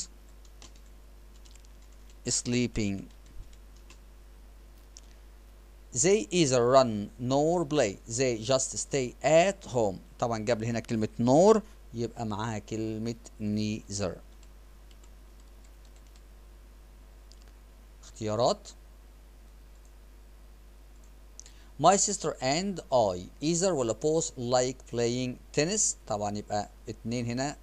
sleeping they either run nor play they just stay at home طبعا جاب لي هنا كلمة nor يبقى معاها كلمة neither اختيارات My sister and I either ولا both like playing tennis طبعا يبقى اتنين هنا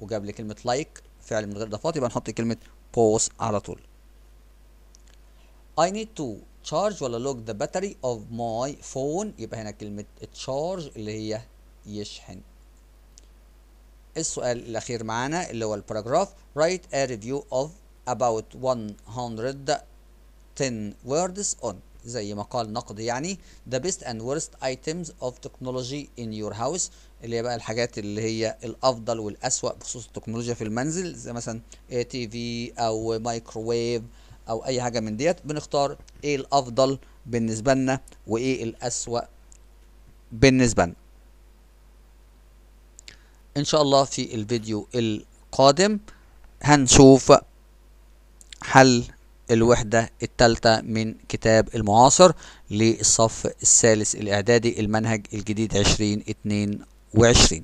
وجاب لي كلمة like فعل من غير إضافات يبقى نحط كلمة both على طول I need to charge ولا log the battery of my phone يبقى هنا كلمة charge اللي هي يشحن السؤال الأخير معانا اللي هو الباراجراف write a review of about 110 words on زي مقال نقد يعني the best and worst items of technology in your house اللي هي بقى الحاجات اللي هي الافضل والاسوأ بخصوص التكنولوجيا في المنزل زي مثلا تي في او مايكروويف او اي حاجه من ديت بنختار ايه الافضل بالنسبه لنا وايه الاسوأ بالنسبه لنا ان شاء الله في الفيديو القادم هنشوف حل الوحدة الثالثة من كتاب المعاصر للصف الثالث الإعدادي المنهج الجديد 2022